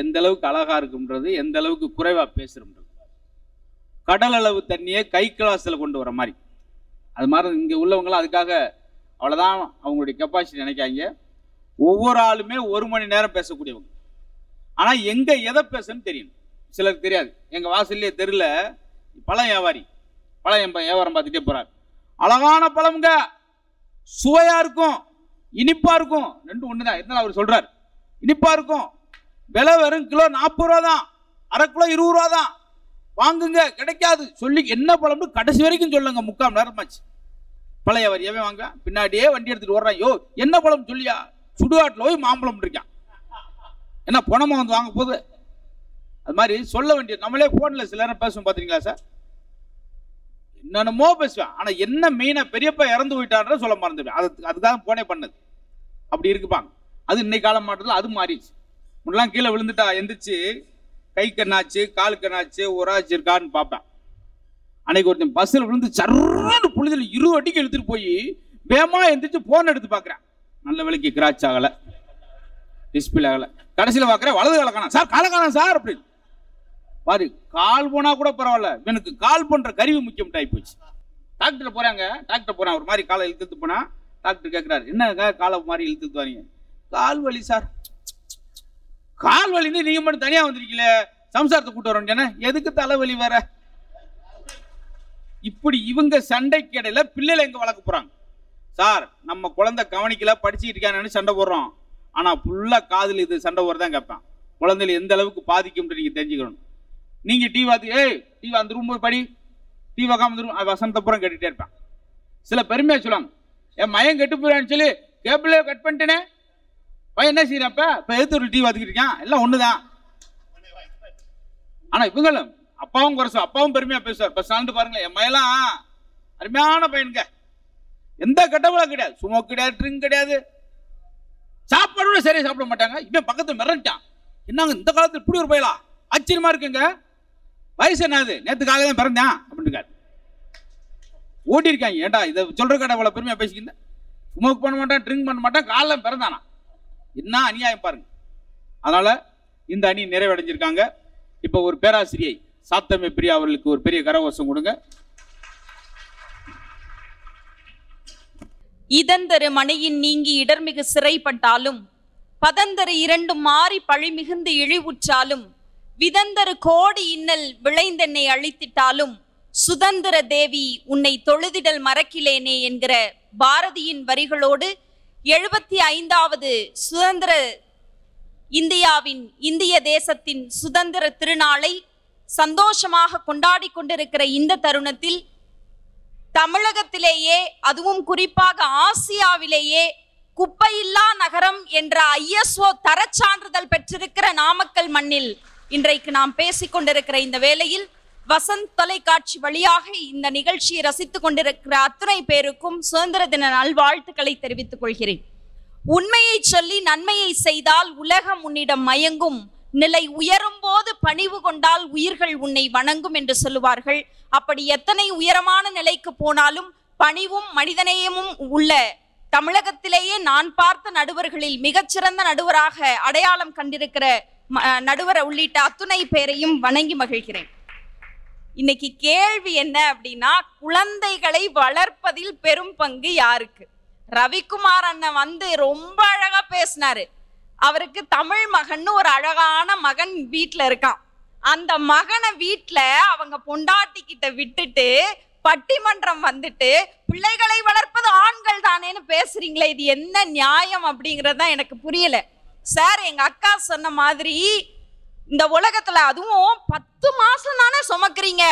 எந்த அளவுக்கு அழகா இருக்குன்றது எந்த அளவுக்கு குறைவா பேசுறது கடல் அளவு தண்ணியை கை கிளாஸில் கொண்டு வர மாதிரி அது மாதிரி இங்கே உள்ளவங்களாம் அதுக்காக அவ்வளோதான் அவங்களுடைய கெப்பாசிட்டி நினைக்காங்க ஒவ்வொரு ஆளுமே ஒரு மணி நேரம் பேசக்கூடியவங்க ஆனால் எங்கே எதை பேசணும்னு தெரியணும் சிலருக்கு தெரியாது எங்கள் வாசல்லே தெருல பழம் வியாபாரி பழம் வியாபாரம் பார்த்துட்டே போகிறார் அழகான பழமுங்க சுவையாக இருக்கும் இனிப்பாக இருக்கும் ரெண்டும் ஒன்று தான் இருந்தாலும் அவர் சொல்கிறார் இனிப்பாக இருக்கும் விலை வெறும் கிலோ நாற்பது ரூபா தான் அரை கிலோ இருபது ரூபா தான் வாங்குங்க கிடைக்காது சொல்லி என்ன பழம்னு கடைசி வரைக்கும் சொல்லுங்க முக்கால் நேரமாச்சு பழைய எவன் வாங்க பின்னாடியே வண்டி எடுத்துகிட்டு ஓடுறான் யோ என்ன பழம் சொல்லியா சுடுகாட்டில் போய் மாம்பழம் இருக்கான் என்ன பணமாக வந்து வாங்க போகுது அது மாதிரி சொல்ல வேண்டிய நம்மளே ஃபோனில் சில நேரம் பேசுவோம் பாத்தீங்களா சார் என்னென்னமோ பேசுவேன் ஆனால் என்ன மெயினாக பெரியப்பா இறந்து போயிட்டான்ற சொல்ல மறந்துடுவேன் அது அதுக்காக ஃபோனே பண்ணது அப்படி இருக்குப்பாங்க அது இன்னைக்கு காலம் மாட்டதுல அது மாறிடுச்சு முன்னெல்லாம் கீழே விழுந்துட்டா எந்திரிச்சு கை கண்ணாச்சு கால் கண்ணாச்சு உராச்சு இருக்கான்னு பார்ப்பேன் அன்னைக்கு ஒருத்தன் பஸ்ஸில் விழுந்து சர்றான்னு புழுதில் இரு அடிக்கு எடுத்துகிட்டு போய் வேமா எந்திரிச்சு போன் எடுத்து பார்க்குறேன் நல்ல விலைக்கு கிராச் ஆகலை டிஸ்பிளே ஆகலை கடைசியில் பார்க்குறேன் வலது காலை சார் காலை சார் அப்படின்னு பாரு கால் போனா கூட பரவாயில்ல எனக்கு கால் பண்ற கருவி முக்கியம் டைப் போச்சு டாக்டர் போறாங்க டாக்டர் போறான் ஒரு மாதிரி காலை இழுத்து போனா டாக்டர் கேட்கிறாரு என்ன காலை மாதிரி இழுத்துட்டு வரீங்க கால் வலி சார் கால் வலின்னு நீங்க மட்டும் தனியா வந்திருக்கீல சம்சாரத்தை கூட்டு வரணும் எதுக்கு தலைவலி வேற இப்படி இவங்க சண்டைக்கு இடையில பிள்ளைகளை எங்க வளர்க்க போறாங்க சார் நம்ம குழந்தை கவனிக்கல படிச்சுட்டு இருக்கான்னு சண்டை போடுறோம் ஆனா ஃபுல்லா காதல் இது சண்டை போடுறதான் கேட்பேன் குழந்தைல எந்த அளவுக்கு பாதிக்கும் நீங்க தெரிஞ்சுக்கணும் நீங்க டி வாத்து ஏய் டி அந்த ரூம் போய் படி டீ வாக்காம அந்த வசந்த வசந்தபுரம் கேட்டுட்டே இருப்பேன் சில பெருமையாக சொல்லுவாங்க என் மயம் கெட்டு போயிடான்னு சொல்லி கேபிளே கட் பண்ணிட்டேனே பையன் என்ன செய்யறப்ப இப்போ எடுத்து ஒரு டீ வாத்துக்கிட்டு இருக்கான் எல்லாம் ஒண்ணுதான் ஆனா ஆனால் இவங்களும் அப்பாவும் குறைசா அப்பாவும் பெருமையாக பேசுவார் பஸ் ஆண்டு பாருங்களேன் என் மயலாம் அருமையான பையனுங்க எந்த கெட்டவளும் கிடையாது சும்மா கிடையாது ட்ரிங்க் கிடையாது சாப்பாடு சரியாக சாப்பிட மாட்டாங்க இவன் பக்கத்தில் மிரண்டான் என்னங்க இந்த காலத்தில் இப்படி ஒரு பயலா ஆச்சரியமா இருக்குங்க வயசு என்னது நேற்று காலையில் தான் பிறந்தேன் அப்படின்னு ஓட்டியிருக்காங்க ஏண்டா இதை சொல்கிற கடை அவ்வளோ பெருமையாக பேசிக்கல ஸ்மோக் பண்ண மாட்டான் ட்ரிங்க் பண்ண மாட்டான் காலைல பிறந்தானா என்ன அநியாயம் பாருங்க அதனால் இந்த அணி நிறைவடைஞ்சிருக்காங்க இப்போ ஒரு பேராசிரியை சாத்தமே பிரியா அவர்களுக்கு ஒரு பெரிய கரகோஷம் கொடுங்க
இதந்தரு மனையின் நீங்கி இடர்மிகு சிறைப்பட்டாலும் பதந்தரு இரண்டு மாறி பழி மிகுந்து இழிவுற்றாலும் விதந்தரு கோடி இன்னல் விளைந்தென்னை அழித்திட்டாலும் சுதந்திர தேவி உன்னை தொழுதிடல் மறக்கிலேனே என்கிற பாரதியின் வரிகளோடு எழுபத்தி ஐந்தாவது சுதந்திர இந்தியாவின் இந்திய தேசத்தின் சுதந்திர திருநாளை சந்தோஷமாக கொண்டாடி கொண்டிருக்கிற இந்த தருணத்தில் தமிழகத்திலேயே அதுவும் குறிப்பாக ஆசியாவிலேயே குப்பையில்லா நகரம் என்ற ஐஎஸ்ஓ தரச்சான்றிதழ் பெற்றிருக்கிற நாமக்கல் மண்ணில் இன்றைக்கு நாம் பேசிக் கொண்டிருக்கிற இந்த வேளையில் வசந்த் தொலைக்காட்சி வழியாக இந்த நிகழ்ச்சியை ரசித்துக் கொண்டிருக்கிற அத்துணை பேருக்கும் சுதந்திர தின நல்வாழ்த்துக்களை தெரிவித்துக் கொள்கிறேன் உண்மையை சொல்லி நன்மையை செய்தால் உலகம் உன்னிடம் மயங்கும் நிலை உயரும் போது பணிவு கொண்டால் உயிர்கள் உன்னை வணங்கும் என்று சொல்லுவார்கள் அப்படி எத்தனை உயரமான நிலைக்கு போனாலும் பணிவும் மனிதநேயமும் உள்ள தமிழகத்திலேயே நான் பார்த்த நடுவர்களில் மிகச்சிறந்த நடுவராக அடையாளம் கண்டிருக்கிற நடுவரை உள்ளிட்ட அத்துணை பேரையும் வணங்கி மகிழ்கிறேன் இன்னைக்கு கேள்வி என்ன அப்படின்னா குழந்தைகளை வளர்ப்பதில் பெரும் பங்கு யாருக்கு ரவிக்குமார் அண்ணன் வந்து ரொம்ப அழகா பேசினாரு அவருக்கு தமிழ் மகன் ஒரு அழகான மகன் வீட்டில் இருக்கான் அந்த மகனை வீட்டில் அவங்க பொண்டாட்டி கிட்ட விட்டுட்டு பட்டிமன்றம் வந்துட்டு பிள்ளைகளை வளர்ப்பது ஆண்கள் தானேன்னு பேசுறீங்களே இது என்ன நியாயம் அப்படிங்கிறது தான் எனக்கு புரியலை சார் எங்க அக்கா சொன்ன மாதிரி இந்த உலகத்துல அதுவும் பத்து மாசம் தானே சுமக்குறீங்க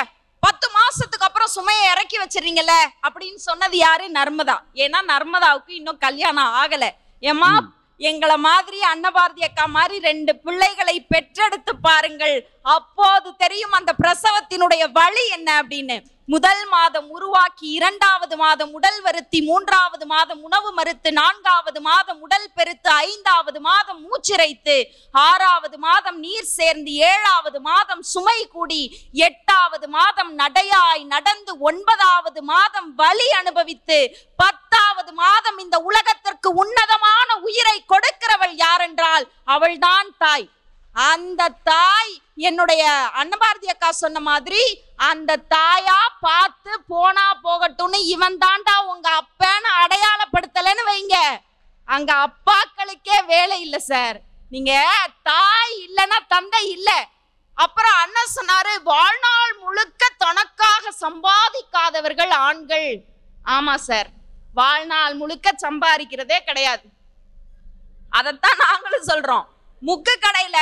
பத்து மாசத்துக்கு அப்புறம் சுமையை இறக்கி வச்சிருங்கல்ல அப்படின்னு சொன்னது யாரு நர்மதா ஏன்னா நர்மதாவுக்கு இன்னும் கல்யாணம் ஆகல ஏமா எங்களை மாதிரி அன்னபாரதி அக்கா மாதிரி ரெண்டு பிள்ளைகளை பெற்றெடுத்து பாருங்கள் அப்போது தெரியும் அந்த பிரசவத்தினுடைய வழி என்ன அப்படின்னு முதல் மாதம் உருவாக்கி இரண்டாவது மாதம் உடல் வருத்தி மூன்றாவது மாதம் உணவு மறுத்து நான்காவது மாதம் உடல் பெருத்து ஐந்தாவது மாதம் மூச்சிறைத்து ஆறாவது மாதம் நீர் சேர்ந்து ஏழாவது மாதம் சுமை கூடி எட்டாவது மாதம் நடையாய் நடந்து ஒன்பதாவது மாதம் வலி அனுபவித்து பத்தாவது மாதம் இந்த உலகத்திற்கு உன்னதமான உயிரை கொடுக்கிறவள் யாரென்றால் அவள்தான் தாய் அந்த தாய் என்னுடைய அன்னபாரதி அக்கா சொன்ன மாதிரி அந்த தாயா பார்த்து போனா போகட்டும்னு இவன் தாண்டா உங்க அப்பன்னு அடையாளப்படுத்தலைன்னு வைங்க அங்க அப்பாக்களுக்கே வேலை இல்லை சார் நீங்க தாய் இல்லைன்னா தந்தை இல்லை அப்புறம் அண்ணன் சொன்னாரு வாழ்நாள் முழுக்க தனக்காக சம்பாதிக்காதவர்கள் ஆண்கள் ஆமா சார் வாழ்நாள் முழுக்க சம்பாதிக்கிறதே கிடையாது அதைத்தான் நாங்களும் சொல்றோம் முக்கு கடையில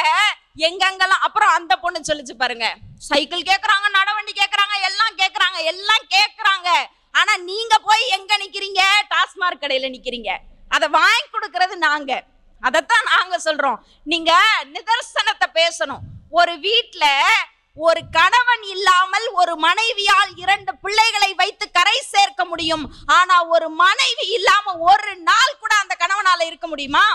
எங்கெங்கெல்லாம் அப்புறம் அந்த பொண்ணு சொல்லிச்சு பாருங்க சைக்கிள் கேக்குறாங்க நடவண்டி கேக்குறாங்க எல்லாம் கேக்குறாங்க எல்லாம் கேக்குறாங்க ஆனா நீங்க போய் எங்க நிக்கிறீங்க டாஸ்மார்க் கடையில நிக்கிறீங்க அதை வாங்கி கொடுக்கறது நாங்க அதைத்தான் நாங்க சொல்றோம் நீங்க நிதர்சனத்தை பேசணும் ஒரு வீட்டுல ஒரு கணவன் இல்லாமல் ஒரு மனைவியால் இரண்டு பிள்ளைகளை வைத்து கரை சேர்க்க முடியும் ஆனா ஒரு மனைவி இல்லாம ஒரு நாள் கூட அந்த கணவனால இருக்க முடியுமா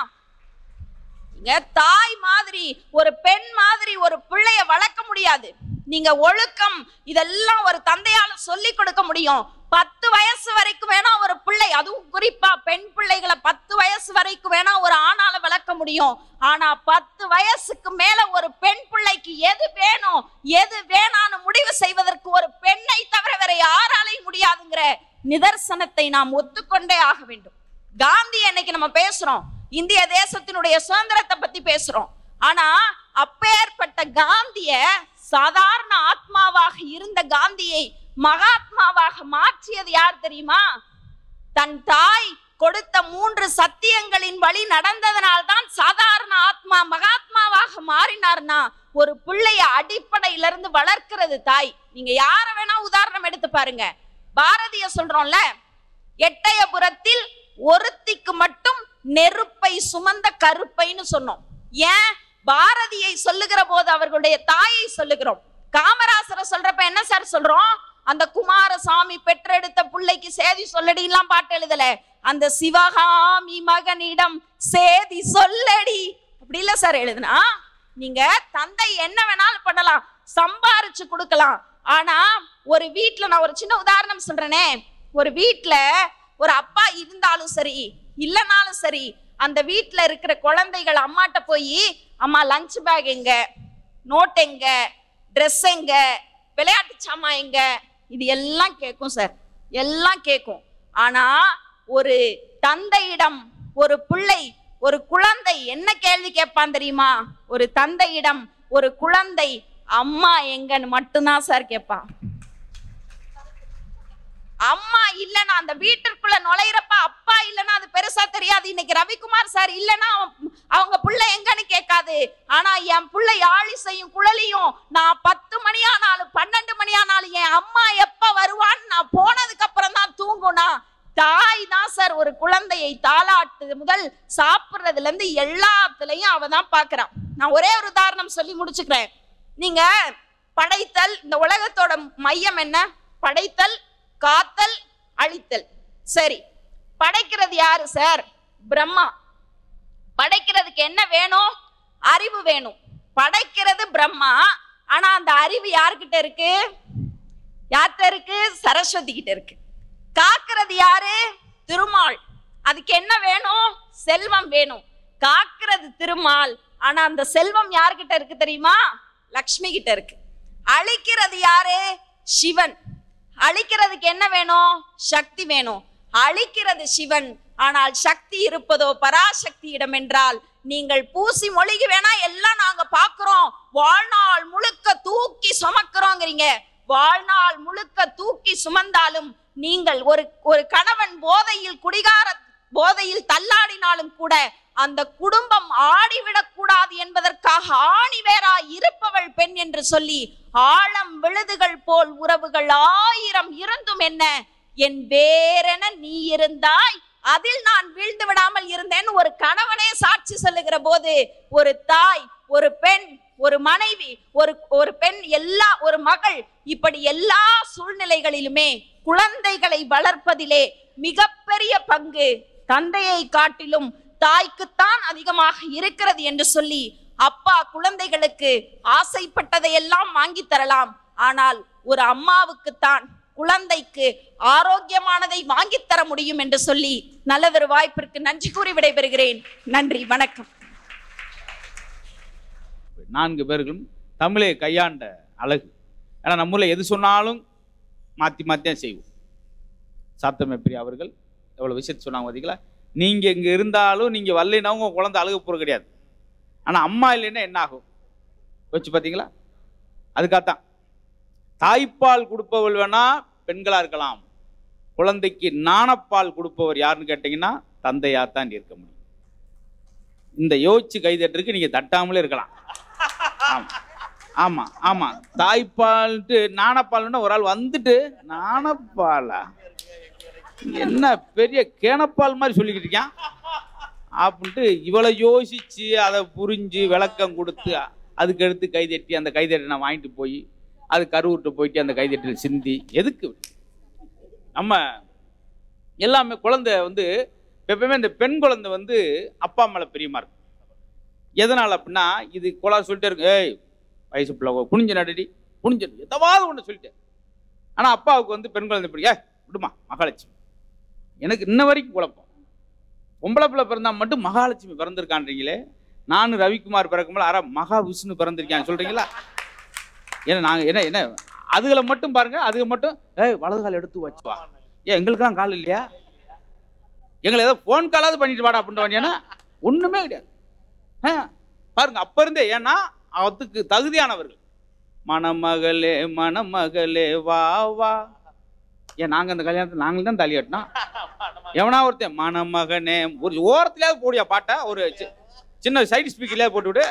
தாய் மாதிரி ஒரு பெண் மாதிரி ஒரு பிள்ளைய வளர்க்க முடியாது நீங்க ஒழுக்கம் இதெல்லாம் ஒரு தந்தையால சொல்லி கொடுக்க முடியும் பத்து வயசு வரைக்கும் வேணா ஒரு பிள்ளை அதுவும் குறிப்பா பெண் பிள்ளைகளை பத்து வயசு வரைக்கும் வேணா ஒரு ஆணால வளர்க்க முடியும் ஆனா பத்து வயசுக்கு மேல ஒரு பெண் பிள்ளைக்கு எது வேணும் எது வேணான்னு முடிவு செய்வதற்கு ஒரு பெண்ணை தவிர வேற யாராலையும் முடியாதுங்கிற நிதர்சனத்தை நாம் ஒத்துக்கொண்டே ஆக வேண்டும் காந்தி என்னைக்கு நம்ம பேசுறோம் இந்திய தேசத்தினுடைய சுதந்திரத்தை பத்தி பேசுறோம் ஆனா அப்பேற்பட்ட காந்திய சாதாரண ஆத்மாவாக இருந்த காந்தியை மகாத்மாவாக மாற்றியது யார் தெரியுமா தன் தாய் கொடுத்த மூன்று சத்தியங்களின் வழி நடந்ததனால்தான் சாதாரண ஆத்மா மகாத்மாவாக மாறினார்னா ஒரு பிள்ளைய அடிப்படையில இருந்து வளர்க்கிறது தாய் நீங்க யார வேணா உதாரணம் எடுத்து பாருங்க பாரதிய சொல்றோம்ல எட்டயபுரத்தில் ஒருத்திக்கு மட்டும் நெருப்பை சுமந்த கருப்பைன்னு சொன்னோம் ஏன் பாரதியை சொல்லுகிற போது அவர்களுடைய தாயை சொல்லுகிறோம் காமராசரை சொல்றப்ப என்ன சார் சொல்றோம் அந்த குமாரசாமி பெற்றெடுத்த பிள்ளைக்கு சேதி சொல்லடி எல்லாம் பாட்டு எழுதல அந்த சிவகாமி மகனிடம் சேதி சொல்லடி அப்படி இல்ல சார் எழுதுனா நீங்க தந்தை என்ன வேணாலும் பண்ணலாம் சம்பாரிச்சு கொடுக்கலாம் ஆனா ஒரு வீட்டுல நான் ஒரு சின்ன உதாரணம் சொல்றேனே ஒரு வீட்டுல ஒரு அப்பா இருந்தாலும் சரி இல்லைனாலும் சரி அந்த வீட்டில் இருக்கிற குழந்தைகள் அம்மாட்ட போய் அம்மா லஞ்ச் பேக் எங்க நோட் எங்க ட்ரெஸ் எங்க விளையாட்டு சாமா எங்க இது எல்லாம் கேட்கும் சார் எல்லாம் கேட்கும் ஆனா ஒரு தந்தையிடம் ஒரு பிள்ளை ஒரு குழந்தை என்ன கேள்வி கேட்பான் தெரியுமா ஒரு தந்தையிடம் ஒரு குழந்தை அம்மா எங்கன்னு மட்டும்தான் சார் கேட்பான் அம்மா இல்லனா அந்த வீட்டிற்குள்ள நுழையிறப்ப அப்பா இல்லைன்னா அது பெருசா தெரியாது இன்னைக்கு ரவிக்குமார் சார் இல்லைன்னா அவங்க புள்ள எங்கன்னு கேட்காது ஆனா என் புள்ள செய்யும் குழலியும் நான் பத்து மணி ஆனாலும் பன்னெண்டு மணி ஆனாலும் என் அம்மா எப்ப வருவான்னு நான் போனதுக்கு அப்புறம் தான் தூங்குனா தாய் தான் சார் ஒரு குழந்தையை தாளாட்டு முதல் சாப்பிட்றதுல இருந்து எல்லாத்துலயும் அவ தான் பாக்குறான் நான் ஒரே ஒரு உதாரணம் சொல்லி முடிச்சுக்கிறேன் நீங்க படைத்தல் இந்த உலகத்தோட மையம் என்ன படைத்தல் காத்தல் அழித்தல் சரி படைக்கிறது யாரு சார் பிரம்மா படைக்கிறதுக்கு என்ன வேணும் அறிவு வேணும் படைக்கிறது பிரம்மா ஆனா அந்த அறிவு யாருக்கிட்ட இருக்கு யார்கிட்ட இருக்கு சரஸ்வதி கிட்ட இருக்கு காக்கிறது யாரு திருமால் அதுக்கு என்ன வேணும் செல்வம் வேணும் காக்கிறது திருமால் ஆனா அந்த செல்வம் யாருக்கிட்ட இருக்கு தெரியுமா லக்ஷ்மி கிட்ட இருக்கு அழிக்கிறது யாரு சிவன் அழிக்கிறதுக்கு என்ன வேணும் சக்தி வேணும் அழிக்கிறது சிவன் ஆனால் சக்தி இருப்பதோ பராசக்தியிடம் என்றால் நீங்கள் பூசி மொழிகி வேணா எல்லாம் நாங்க பாக்குறோம் வாழ்நாள் முழுக்க தூக்கி சுமக்கிறோங்கிறீங்க வாழ்நாள் முழுக்க தூக்கி சுமந்தாலும் நீங்கள் ஒரு ஒரு கணவன் போதையில் குடிகார போதையில் தள்ளாடினாலும் கூட அந்த குடும்பம் ஆடிவிடக் கூடாது என்பதற்காக ஆணிவேரா இருப்பவள் பெண் என்று சொல்லி ஆழம் விழுதுகள் போல் உறவுகள் ஆயிரம் இருந்தும் என்ன என் வேறென நீ இருந்தாய் அதில் நான் வீழ்ந்து விடாமல் இருந்தேன் ஒரு கணவனே சாட்சி சொல்லுகிற போது ஒரு தாய் ஒரு பெண் ஒரு மனைவி ஒரு ஒரு பெண் எல்லா ஒரு மகள் இப்படி எல்லா சூழ்நிலைகளிலுமே குழந்தைகளை வளர்ப்பதிலே மிகப்பெரிய பங்கு தந்தையை காட்டிலும் தாய்க்குத்தான் அதிகமாக இருக்கிறது என்று சொல்லி அப்பா குழந்தைகளுக்கு ஆசைப்பட்டதையெல்லாம் வாங்கி தரலாம் ஆனால் ஒரு அம்மாவுக்குத்தான் குழந்தைக்கு ஆரோக்கியமானதை வாங்கித் தர முடியும் என்று சொல்லி நல்லதொரு வாய்ப்பிற்கு நன்றி கூறி விடைபெறுகிறேன் நன்றி வணக்கம்
நான்கு பேர்களும் தமிழை கையாண்ட அழகு ஏன்னா நம்மள எது சொன்னாலும் மாற்றி மாற்றியாக செய்வோம் பிரியா அவர்கள் எவ்வளோ விஷயத்தை சொன்னாங்க பார்த்தீங்களா நீங்கள் இங்கே இருந்தாலும் நீங்கள் வரலைன்னா உங்கள் குழந்த அழுக போகிற கிடையாது ஆனால் அம்மா இல்லைன்னா என்ன ஆகும் வச்சு பார்த்தீங்களா அதுக்காகத்தான் தாய்ப்பால் கொடுப்பவள் வேணால் பெண்களாக இருக்கலாம் குழந்தைக்கு நாணப்பால் கொடுப்பவர் யாருன்னு கேட்டிங்கன்னா தந்தையாக தான் இருக்க முடியும் இந்த யோசிச்சு கைதட்டுக்கு நீங்கள் தட்டாமலே இருக்கலாம் ஆமாம் ஆமாம் ஆமாம் தாய்ப்பால்ட்டு நாணப்பால்னா ஒரு ஆள் வந்துட்டு நாணப்பாலா என்ன பெரிய கேனப்பால் மாதிரி சொல்லிக்கிட்டு இருக்கான் அப்படின்ட்டு இவளை யோசித்து அதை புரிஞ்சு விளக்கம் கொடுத்து அதுக்கு எடுத்து கைதட்டி அந்த கைதட்டை நான் வாங்கிட்டு போய் அது கருவுட்டு போயிட்டு அந்த கைதட்டில் சிந்தி எதுக்கு நம்ம எல்லாமே குழந்தை வந்து எப்பவுமே இந்த பெண் குழந்தை வந்து அப்பா மேலே பிரியமாக இருக்கும் எதனால் அப்படின்னா இது குழா சொல்லிட்டே இருக்கு ஏய் வயசு பிள்ளை குனிஞ்ச நடடி குனிஞ்ச எதாவது ஒன்று சொல்லிட்டேன் ஆனால் அப்பாவுக்கு வந்து பெண் குழந்தை பிடிக்க விடுமா மகாலட்சுமி எனக்கு இன்ன வரைக்கும் குழப்பம் பொம்பளை பிள்ளை பிறந்தால் மட்டும் மகாலட்சுமி பிறந்திருக்கான்றீங்களே நான் ரவிக்குமார் பிறக்கும்போது அரை மகா விஷ்ணு பிறந்திருக்கான்னு சொல்கிறீங்களா ஏன்னா நாங்கள் என்ன என்ன அதுகளை மட்டும் பாருங்கள் அதுக மட்டும் ஏய் வலது கால் எடுத்து வச்சுவா ஏன் எங்களுக்கெல்லாம் கால் இல்லையா எங்களை ஏதோ ஃபோன் காலாவது பண்ணிட்டு வாடா அப்படின்ற வண்டியானா ஒன்றுமே கிடையாது பாருங்க பாருங்கள் அப்போ இருந்தே ஏன்னா அதுக்கு தகுதியானவர்கள் மணமகளே மணமகளே வா வா ஏன் நாங்கள் அந்த கல்யாணத்தில் நாங்களும் தான் தாலி கட்டினோம் எவனா ஒருத்தன் மணமகனே ஒரு ஓரத்துலேயாவது போடியா பாட்டை ஒரு சின்ன சைடு ஸ்பீக்கர்லேயே போட்டுவிட்டு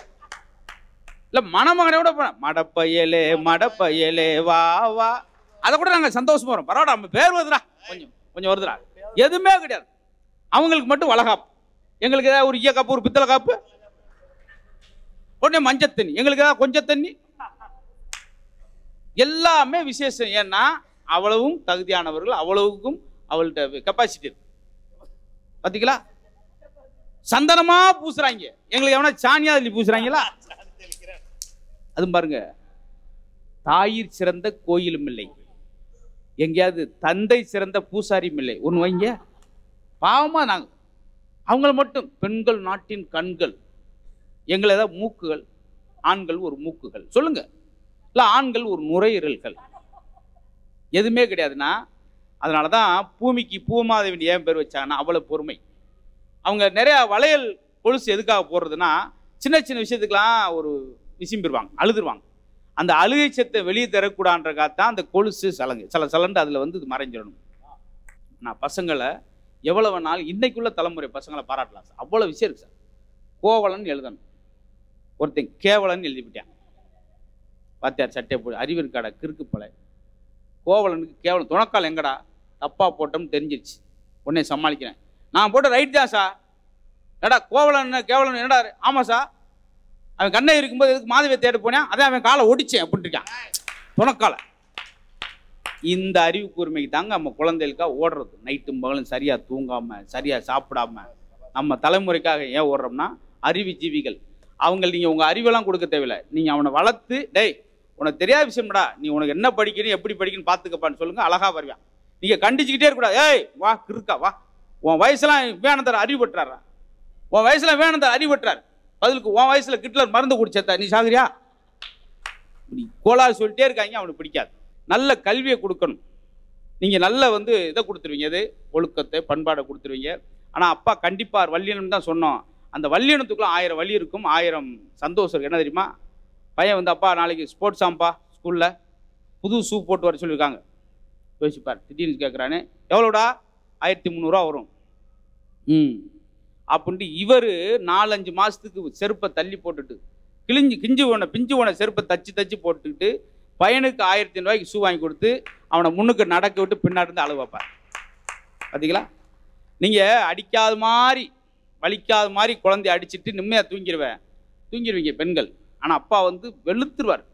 இல்லை மணமகனை கூட போன மடப்பயலே மடப்பயலே வா வா அதை கூட நாங்கள் சந்தோஷமா வரோம் பரவாயில்ல நம்ம பேர் வருதுடா கொஞ்சம் கொஞ்சம் வருதுடா எதுவுமே கிடையாது அவங்களுக்கு மட்டும் வளகாப்பு எங்களுக்கு ஏதாவது ஒரு ஈய காப்பு ஒரு பித்தளை காப்பு உடனே மஞ்சத்தண்ணி எங்களுக்கு ஏதாவது கொஞ்சம் தண்ணி எல்லாமே விசேஷம் ஏன்னா அவ்வளவும் தகுதியானவர்கள் அவ்வளவுக்கும் அவள்கிட்ட கெப்பாசிட்டி இருக்கு பார்த்திங்களா சந்தனமா பூசுறாங்க எங்களுக்கு எவனா சாணியா தள்ளி பூசுறாங்களா அது பாருங்க தாயிர் சிறந்த கோயிலும் இல்லை எங்கேயாவது தந்தை சிறந்த பூசாரியும் இல்லை ஒன்று வைங்க பாவமாக நாங்கள் அவங்கள மட்டும் பெண்கள் நாட்டின் கண்கள் எங்களை ஏதாவது மூக்குகள் ஆண்கள் ஒரு மூக்குகள் சொல்லுங்க இல்லை ஆண்கள் ஒரு நுரையீரல்கள் எதுவுமே கிடையாதுன்னா அதனால தான் பூமிக்கு பூமாதேவின் ஏன் பேர் வச்சாங்கன்னா அவ்வளோ பொறுமை அவங்க நிறையா வளையல் கொலுசு எதுக்காக போடுறதுன்னா சின்ன சின்ன விஷயத்துக்கெலாம் ஒரு விசிம்பிடுவாங்க அழுதுருவாங்க அந்த அழுகை சத்தை வெளியே தரக்கூடான்றக்காக தான் அந்த கொலுசு சலங்கு சில சலண்டு அதில் வந்து இது மறைஞ்சிடணும் நான் பசங்களை எவ்வளோ வேணாலும் இன்றைக்குள்ள தலைமுறை பசங்களை பாராட்டலாம் சார் அவ்வளோ விஷயம் இருக்குது சார் கோவலன் எழுதணும் ஒருத்தன் கேவலன் எழுதிப்பிட்டேன் பார்த்தார் சட்டை போடு அறிவிற்காட கிறுக்குப்பலை கோவலனுக்கு கேவலம் துணக்கால் எங்கடா தப்பாக போட்டோம்னு தெரிஞ்சிருச்சு உடனே சமாளிக்கிறேன் நான் போட்ட ரைட் தான் சார் ஏடா கோவலன் கேவலன் என்னடா ஆமாம் சார் அவன் கண்ணை இருக்கும்போது எதுக்கு மாதவியை தேட போனேன் அதான் அவன் காலை ஒடிச்சேன் அப்படின்ட்டு இருக்கான் துணக்காலை இந்த அறிவு கூர்மைக்கு தாங்க நம்ம குழந்தைகளுக்காக ஓடுறது நைட்டும் பகலும் சரியாக தூங்காமல் சரியாக சாப்பிடாம நம்ம தலைமுறைக்காக ஏன் ஓடுறோம்னா அறிவு ஜீவிகள் அவங்க நீங்கள் உங்கள் அறிவெல்லாம் கொடுக்க தேவையில்லை நீங்கள் அவனை வளர்த்து டேய் உனக்கு தெரியாத விஷயம்டா நீ உனக்கு என்ன படிக்கணும் எப்படி படிக்கணும் பார்த்துக்கப்பான்னு சொல்லுங்க அழகாக வருவேன் நீங்கள் கண்டிச்சுக்கிட்டே இருக்கூடாது ஏய் வா கிருக்கா வா உன் வயசுலாம் வேணந்தார் அறிவுட்டுறாரா உன் வயசுல வேணந்தார் அறிவுட்டுறாரு பதிலுக்கு உன் வயசுல கிட்லர் மருந்து குடிச்சதா நீ சாகுறியா இப்படி கோளாறு சொல்லிட்டே இருக்காங்க அவனுக்கு பிடிக்காது நல்ல கல்வியை கொடுக்கணும் நீங்கள் நல்ல வந்து இதை கொடுத்துருவீங்க இது ஒழுக்கத்தை பண்பாடை கொடுத்துருவீங்க ஆனால் அப்பா கண்டிப்பார் வல்லியனம் தான் சொன்னோம் அந்த வல்லினத்துக்குள்ளே ஆயிரம் வழி இருக்கும் ஆயிரம் சந்தோஷம் என்ன தெரியுமா பையன் வந்து அப்பா நாளைக்கு ஸ்போர்ட்ஸ் ஆம்பா ஸ்கூலில் புது ஷூ போட்டு வர சொல்லியிருக்காங்க யோசிப்பார் திடீர்னு கேட்குறானே எவ்வளோடா ஆயிரத்தி முந்நூறுவா வரும் ம் அப்படின்ட்டு இவர் நாலஞ்சு மாதத்துக்கு செருப்பை தள்ளி போட்டுட்டு கிழிஞ்சு கிஞ்சு ஓனை பிஞ்சு ஓனை செருப்பை தச்சு தச்சு போட்டுக்கிட்டு பையனுக்கு ஆயிரத்தி ரூபாய்க்கு ஷூ வாங்கி கொடுத்து அவனை முன்னுக்கு நடக்க விட்டு பின்னாடி இருந்து அளவு வைப்பார் பார்த்தீங்களா நீங்கள் அடிக்காத மாதிரி வலிக்காத மாதிரி குழந்தைய அடிச்சுட்டு நிம்மதியாக தூங்கிடுவேன் தூங்கிடுவீங்க பெண்கள் ஆனால் அப்பா வந்து வெளுத்துருவார்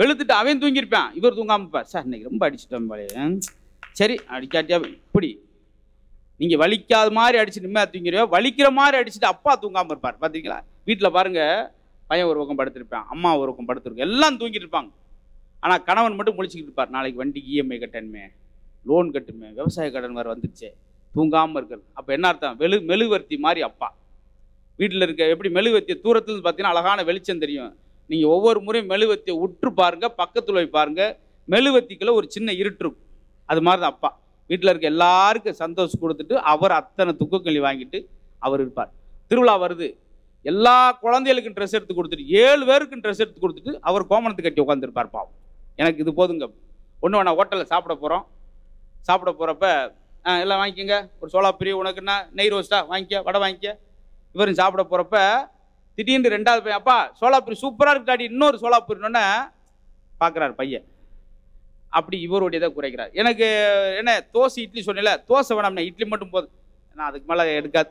வெளுத்துட்டு அவன் தூங்கியிருப்பான் இவர் தூங்காமல் இருப்பார் சார் இன்னைக்கு ரொம்ப அடிச்சுட்டோம் பழைய சரி அடிக்காட்டியா இப்படி நீங்கள் வலிக்காத மாதிரி அடிச்சு நிம்மதியாக தூங்கிடுவேன் வலிக்கிற மாதிரி அடிச்சுட்டு அப்பா தூங்காமல் இருப்பார் பார்த்தீங்களா வீட்டில் பாருங்கள் பையன் ஒரு பக்கம் படுத்திருப்பேன் அம்மா ஒரு பக்கம் படுத்திருக்கேன் எல்லாம் தூங்கிட்டு இருப்பாங்க ஆனால் கணவன் மட்டும் முழிச்சிக்கிட்டு இருப்பார் நாளைக்கு வண்டிக்கு இஎம்ஐ கட்டணுமே லோன் கட்டுமே விவசாய கடன் வேறு வந்துருச்சே தூங்காமல் இருக்கிறது அப்போ என்ன அர்த்தம் வெளு மெழுவர்த்தி மாதிரி அப்பா வீட்டில் இருக்க எப்படி மெழுகுவத்திய தூரத்துலேருந்து பார்த்தீங்கன்னா அழகான வெளிச்சம் தெரியும் நீங்கள் ஒவ்வொரு முறையும் மெழுகுவத்தியை உற்று பாருங்கள் பக்கத்தில் போய் பாருங்கள் மெழுகுவத்திக்குள்ளே ஒரு சின்ன இருட்டுருக்கும் அது மாதிரி தான் அப்பா வீட்டில் இருக்க எல்லாருக்கும் சந்தோஷம் கொடுத்துட்டு அவர் அத்தனை துக்கக்களி வாங்கிட்டு அவர் இருப்பார் திருவிழா வருது எல்லா குழந்தைகளுக்கும் ட்ரெஸ் எடுத்து கொடுத்துட்டு ஏழு பேருக்கும் ட்ரெஸ் எடுத்து கொடுத்துட்டு அவர் கோமணத்து கட்டி உட்காந்துருப்பார் பாவம் எனக்கு இது போதுங்க ஒன்று ஒன்றா ஹோட்டலில் சாப்பிட போகிறோம் சாப்பிட போகிறப்ப எல்லாம் வாங்கிக்கோங்க ஒரு சோளா பிரி உனக்குன்னா நெய் ரோஸ்ட்டாக வாங்கிக்க வடை வாங்கிக்க இவரும் சாப்பிட போகிறப்ப திடீர்னு ரெண்டாவது பையன் அப்பா சோலாப்பூரி சூப்பராக இருக்காடி இன்னொரு சோலாப்பூரினோடனே பார்க்குறாரு பையன் அப்படி இவருடைய தான் குறைக்கிறார் எனக்கு என்ன தோசை இட்லி சொன்னல தோசை வேணாம்ண்ணே இட்லி மட்டும் போதும் நான் அதுக்கு மேலே எடுக்காது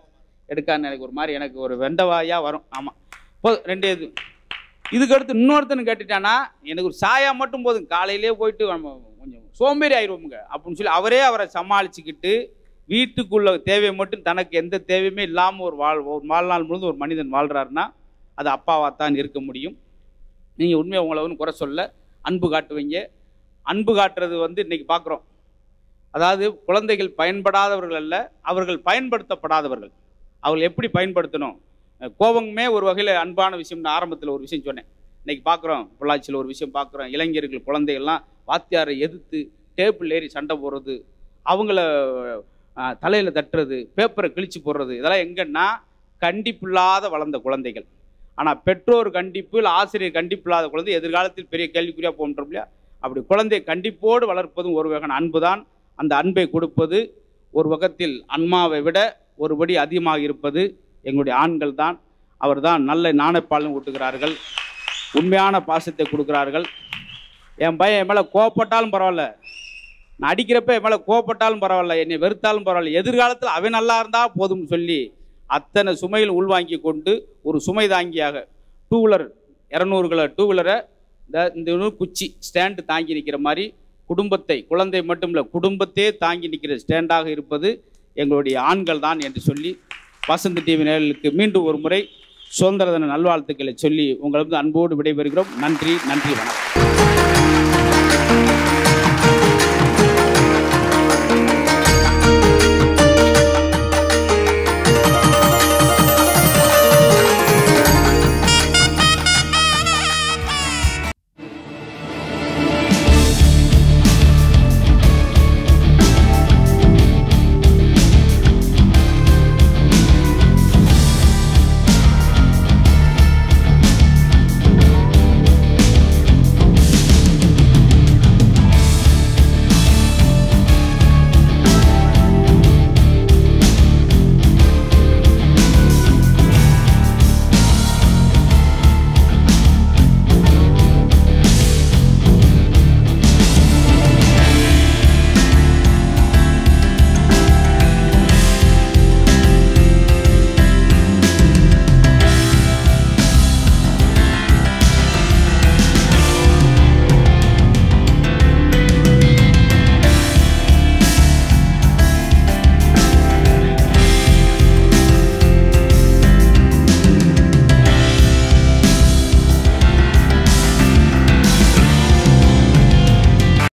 எடுக்காதுன்னு எனக்கு ஒரு மாதிரி எனக்கு ஒரு வெண்டவாயாக வரும் ஆமாம் போதும் ரெண்டு இது இதுக்கு அடுத்து இன்னொருத்தனு கேட்டுட்டானா எனக்கு ஒரு சாயா மட்டும் போதும் காலையிலே போயிட்டு நம்ம கொஞ்சம் சோம்பேறி ஆயிடுவோமுங்க அப்படின்னு சொல்லி அவரே அவரை சமாளிச்சுக்கிட்டு வீட்டுக்குள்ள தேவை மட்டும் தனக்கு எந்த தேவையுமே இல்லாமல் ஒரு வாழ் ஒரு வாழ்நாள் முழுதும் ஒரு மனிதன் வாழ்கிறாருன்னா அது அப்பாவாக தான் இருக்க முடியும் நீங்கள் உண்மையை உங்களை குறை சொல்ல அன்பு காட்டுவீங்க அன்பு காட்டுறது வந்து இன்றைக்கி பார்க்குறோம் அதாவது குழந்தைகள் பயன்படாதவர்கள் அல்ல அவர்கள் பயன்படுத்தப்படாதவர்கள் அவர்கள் எப்படி பயன்படுத்தணும் கோபமுமே ஒரு வகையில் அன்பான விஷயம்னு ஆரம்பத்தில் ஒரு விஷயம் சொன்னேன் இன்றைக்கி பார்க்குறோம் பொள்ளாச்சியில் ஒரு விஷயம் பார்க்குறோம் இளைஞர்கள் குழந்தைகள்லாம் வாத்தியாரை எதிர்த்து டேபிள் ஏறி சண்டை போடுறது அவங்கள தலையில் தட்டுறது பேப்பரை கிழிச்சு போடுறது இதெல்லாம் எங்கன்னா கண்டிப்பில்லாத வளர்ந்த குழந்தைகள் ஆனால் பெற்றோர் கண்டிப்பு இல்லை ஆசிரியர் கண்டிப்பு இல்லாத குழந்தை எதிர்காலத்தில் பெரிய கேள்விக்குறியாக போன்றோம் இல்லையா அப்படி குழந்தையை கண்டிப்போடு வளர்ப்பதும் ஒரு வகையான அன்பு தான் அந்த அன்பை கொடுப்பது ஒரு வகத்தில் அன்மாவை விட ஒருபடி அதிகமாக இருப்பது எங்களுடைய ஆண்கள் தான் அவர் தான் நல்ல நாணப்பாலும் ஊட்டுகிறார்கள் உண்மையான பாசத்தை கொடுக்கிறார்கள் என் பையன் என் மேலே கோப்பட்டாலும் பரவாயில்ல நான் அடிக்கிறப்ப என் மேலே கோப்பட்டாலும் பரவாயில்ல என்னை வெறுத்தாலும் பரவாயில்ல எதிர்காலத்தில் அவன் நல்லா இருந்தால் போதும்னு சொல்லி அத்தனை சுமையில் உள்வாங்கி கொண்டு ஒரு சுமை தாங்கியாக டூ வீலர் இரநூறு கிலோ டூ வீலரை இந்த இந்த குச்சி ஸ்டாண்டு தாங்கி நிற்கிற மாதிரி குடும்பத்தை குழந்தை மட்டும் இல்லை குடும்பத்தையே தாங்கி நிற்கிற ஸ்டாண்டாக இருப்பது எங்களுடைய ஆண்கள் தான் என்று சொல்லி வசந்த டிவி நேர்களுக்கு மீண்டும் ஒரு முறை சுதந்திர தின நல்வாழ்த்துக்களை சொல்லி உங்களுக்கு அன்போடு விடைபெறுகிறோம் நன்றி நன்றி வணக்கம்